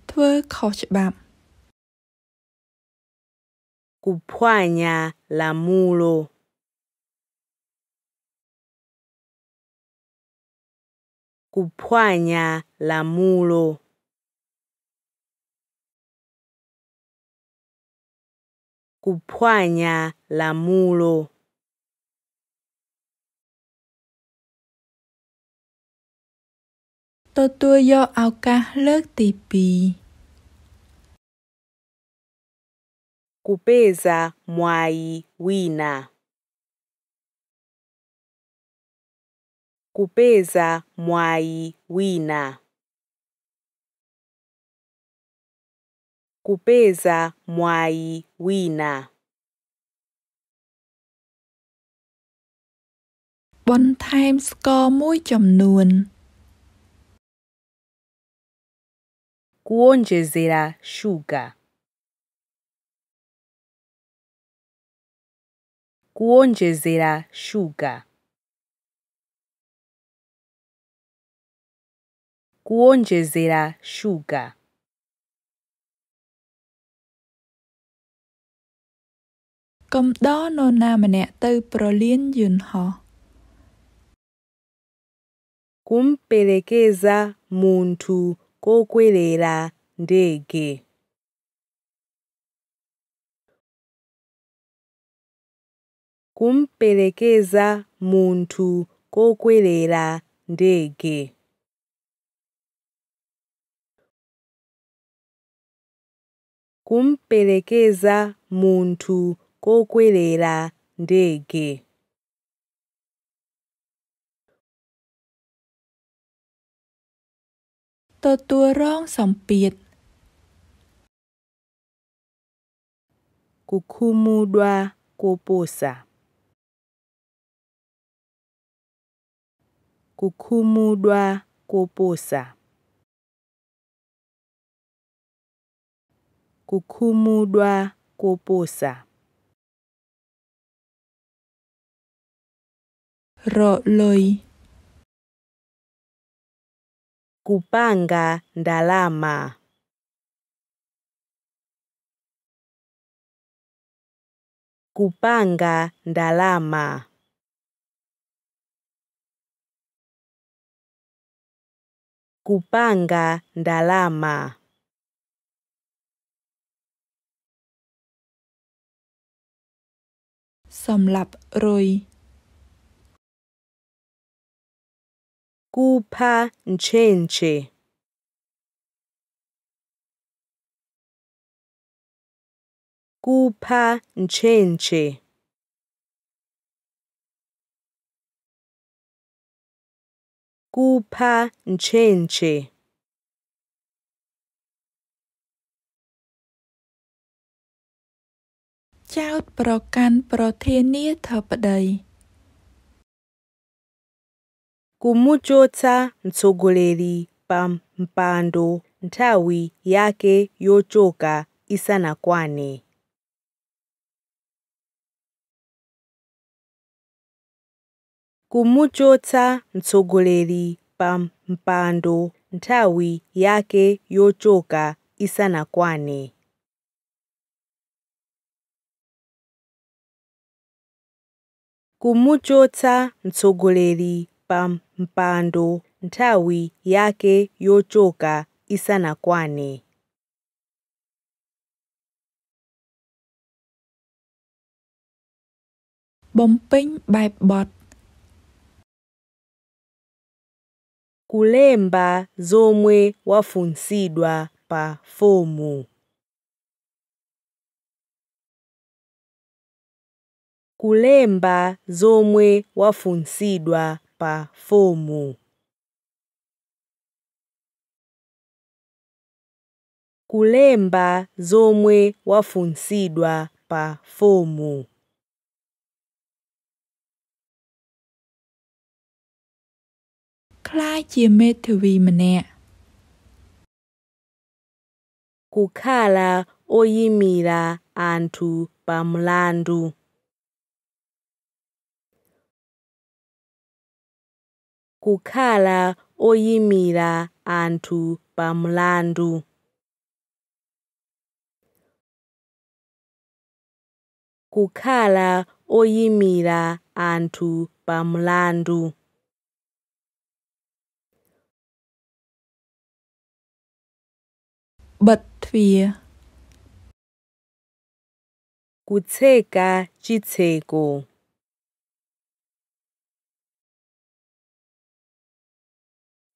ធ្វើខុសច្បាប់ kuphwanya lamulo kuphwanya lamulo kuphwanya lamulo ao pì. kupeza mwai wina kupeza mwai wina kupeza mwai wina បន្ថែមស្ករមួយចំនួន kuwonjezera shuga kuwonjezera shuga kuwonjezera shuga Cầm đó nô na mẹ nẹ tư pro liên dùn họ. Kumpelekeza muntu kokwerera ndege kumperekeza muntu kokwerera ndege kumperekeza muntu kokwerera ndege ตัวตัวร้องสองปีดกุคุมูดวากโปซากุคุมูดวากโปซากุคุมูดวากโปุาะโรลอย kupanga ndalama. Kupanga ndalama. Kupanga ndalama. Somlap Roy kupha njenje kupha njenje kupha njenje ចោតប្រកាន់ ប្រធានាធិបតី kumuchotsa mtsogoleri pa mpando nthawi yake yochoka isanakwane. kumuchotsa mtsogoleri pa mpando nthawi yake yochoka isanakwane. kumuchotsa mtsogoleri pa mpando nthawi yake yochoka isanakwane bompeng bai bot kulemba zomwe wafunsidwa pa fomu kulemba zomwe wafunsidwa Parfumo kulemba zomwe wafunsidwa pafumu ក្លាយជាមេធាវីម្នាក់ kukhala oyimira anthu pamlandu kukhala oyimira anthu pamlandu kukhala oyimira anthu pamlandu mlandu batwia kutseka chitseko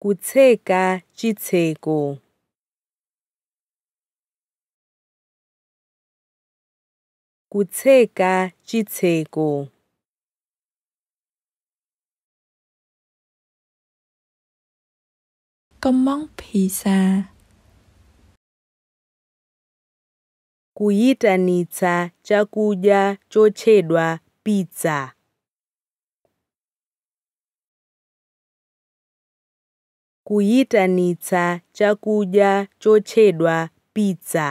kutsheka chitsheko kutsheka chitsheko Con món pizza. Kuitanitsa chakuja chochedwa pizza. kuyitanitsa chakudya chochedwa pizza.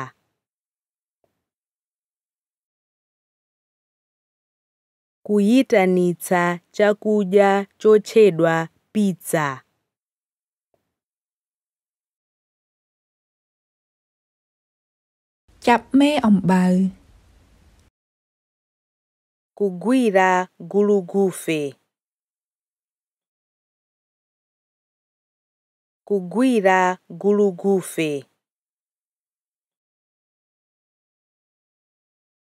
kuyitanitsa chakudya chochedwa pizza. Chạp ombau Kugwira gulugufe. kugwira gulugufe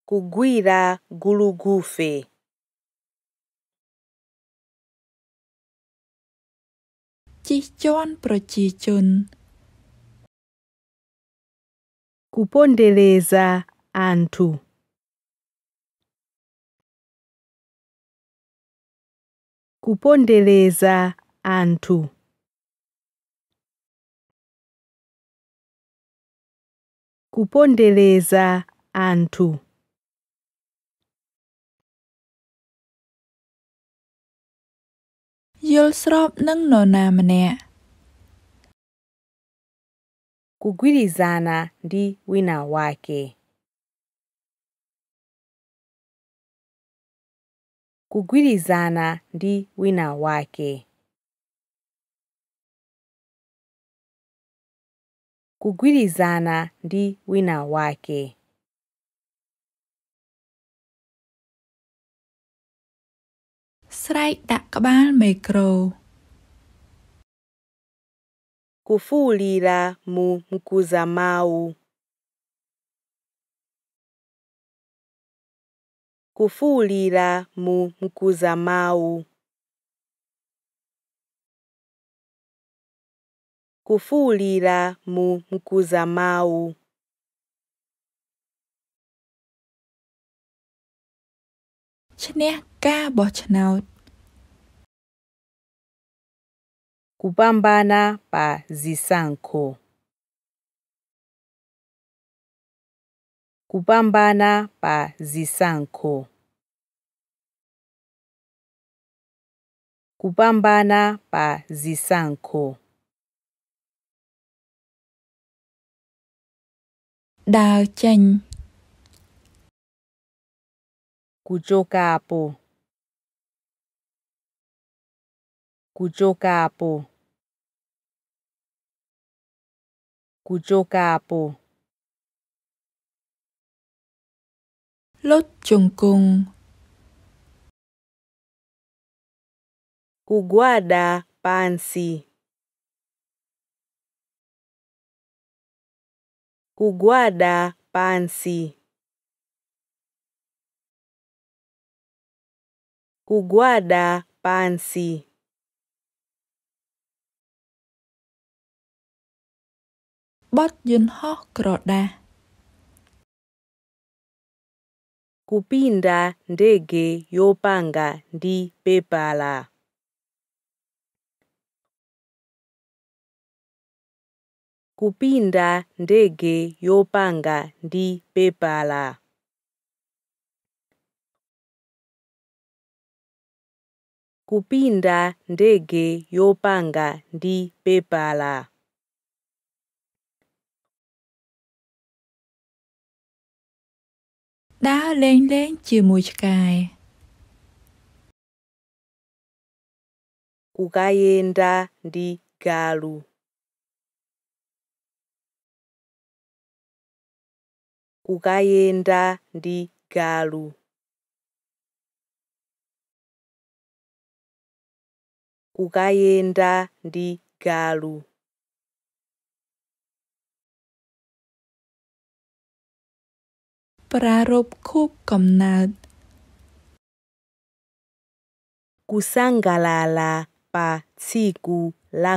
kugwira gulugufe chichon prochichon kupondereza antu kupondereza antu kupondereza anthu Yol srop nang nona mne Kugwirizana ndi wina wake. Kugwirizana ndi wina wake. kugwirizana ndi wina wake Sraj da kbal mikro Kufulira mu mkuza mau Kufulira mu mkuza mau kufuulira mu mukuzamau “ឈ្នះការបោះឆ្នោត” kupambana pa zisanko kupambana pa zisanko kupambana pa zisanko đào chanh Cujocapo Cujocapo Cujocapo Lốt trùng cung Cuguada pansi Ku kugwada pansi kugwada pansi bắt yên hót Ku pinda ndege yopanga ndi pepala kupinda ndege yopanga ndi pepala. kupinda ndege yopanga ndi pepala. Đã lên lên ជាមួយឆ្កែ Kukaenda ndi galu. ukaenda ndi galu ukaenda ndi galu Prarop khub komnad Kusanggalala pa siku la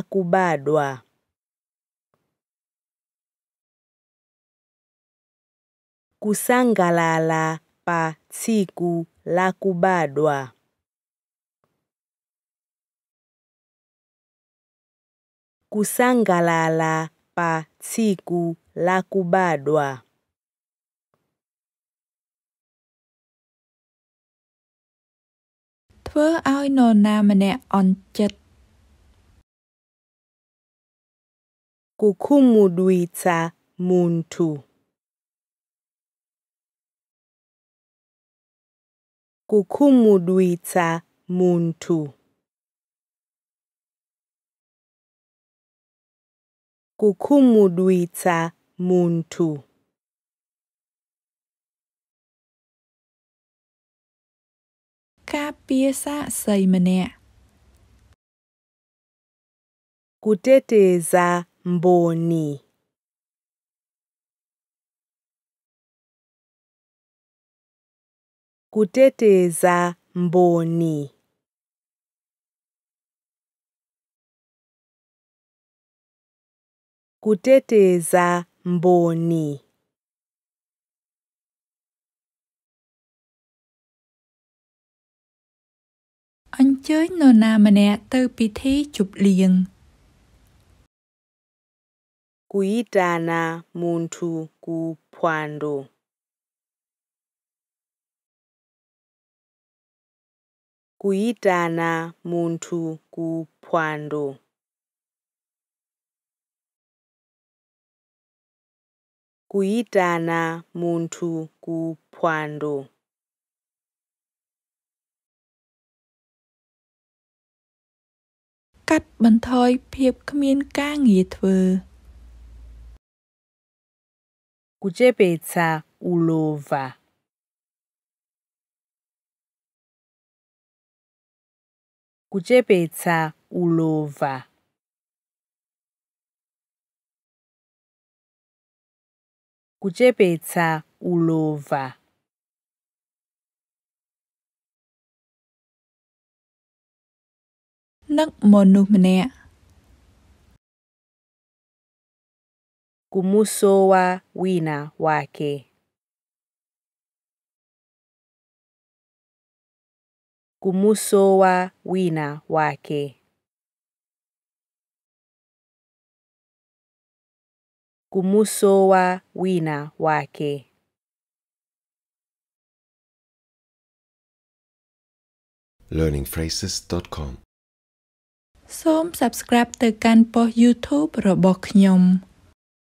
kusangalala patiku la kubadwa kusangalala patiku la kubadwa twa ai no nama menea o n c e t k u k u m u dwita munthu kukhumudwitsa muntu kapiesa saimene kuteteza mboni kuteteza mboni kuteteza mboni anh chơi nô na mẹ từ bị thế chụp liền kuitana muntu kupwando kuitana munthu kuphwando. kuitana munthu kuphwando. Cắt bần thôi phiệp khmiên ca nghỉ thờ. Kuchepetsa ulova. kuchepetsa ulova. kuchepetsa ulova. Nấc monu mne. Kumusoa wina wake. kumusoa wina wake. Kumusoa wina wake. learningphrases.com សូម subscribe ទៅកាន់ប៉ុស្តិ៍ YouTube របស់ខ្ញុំ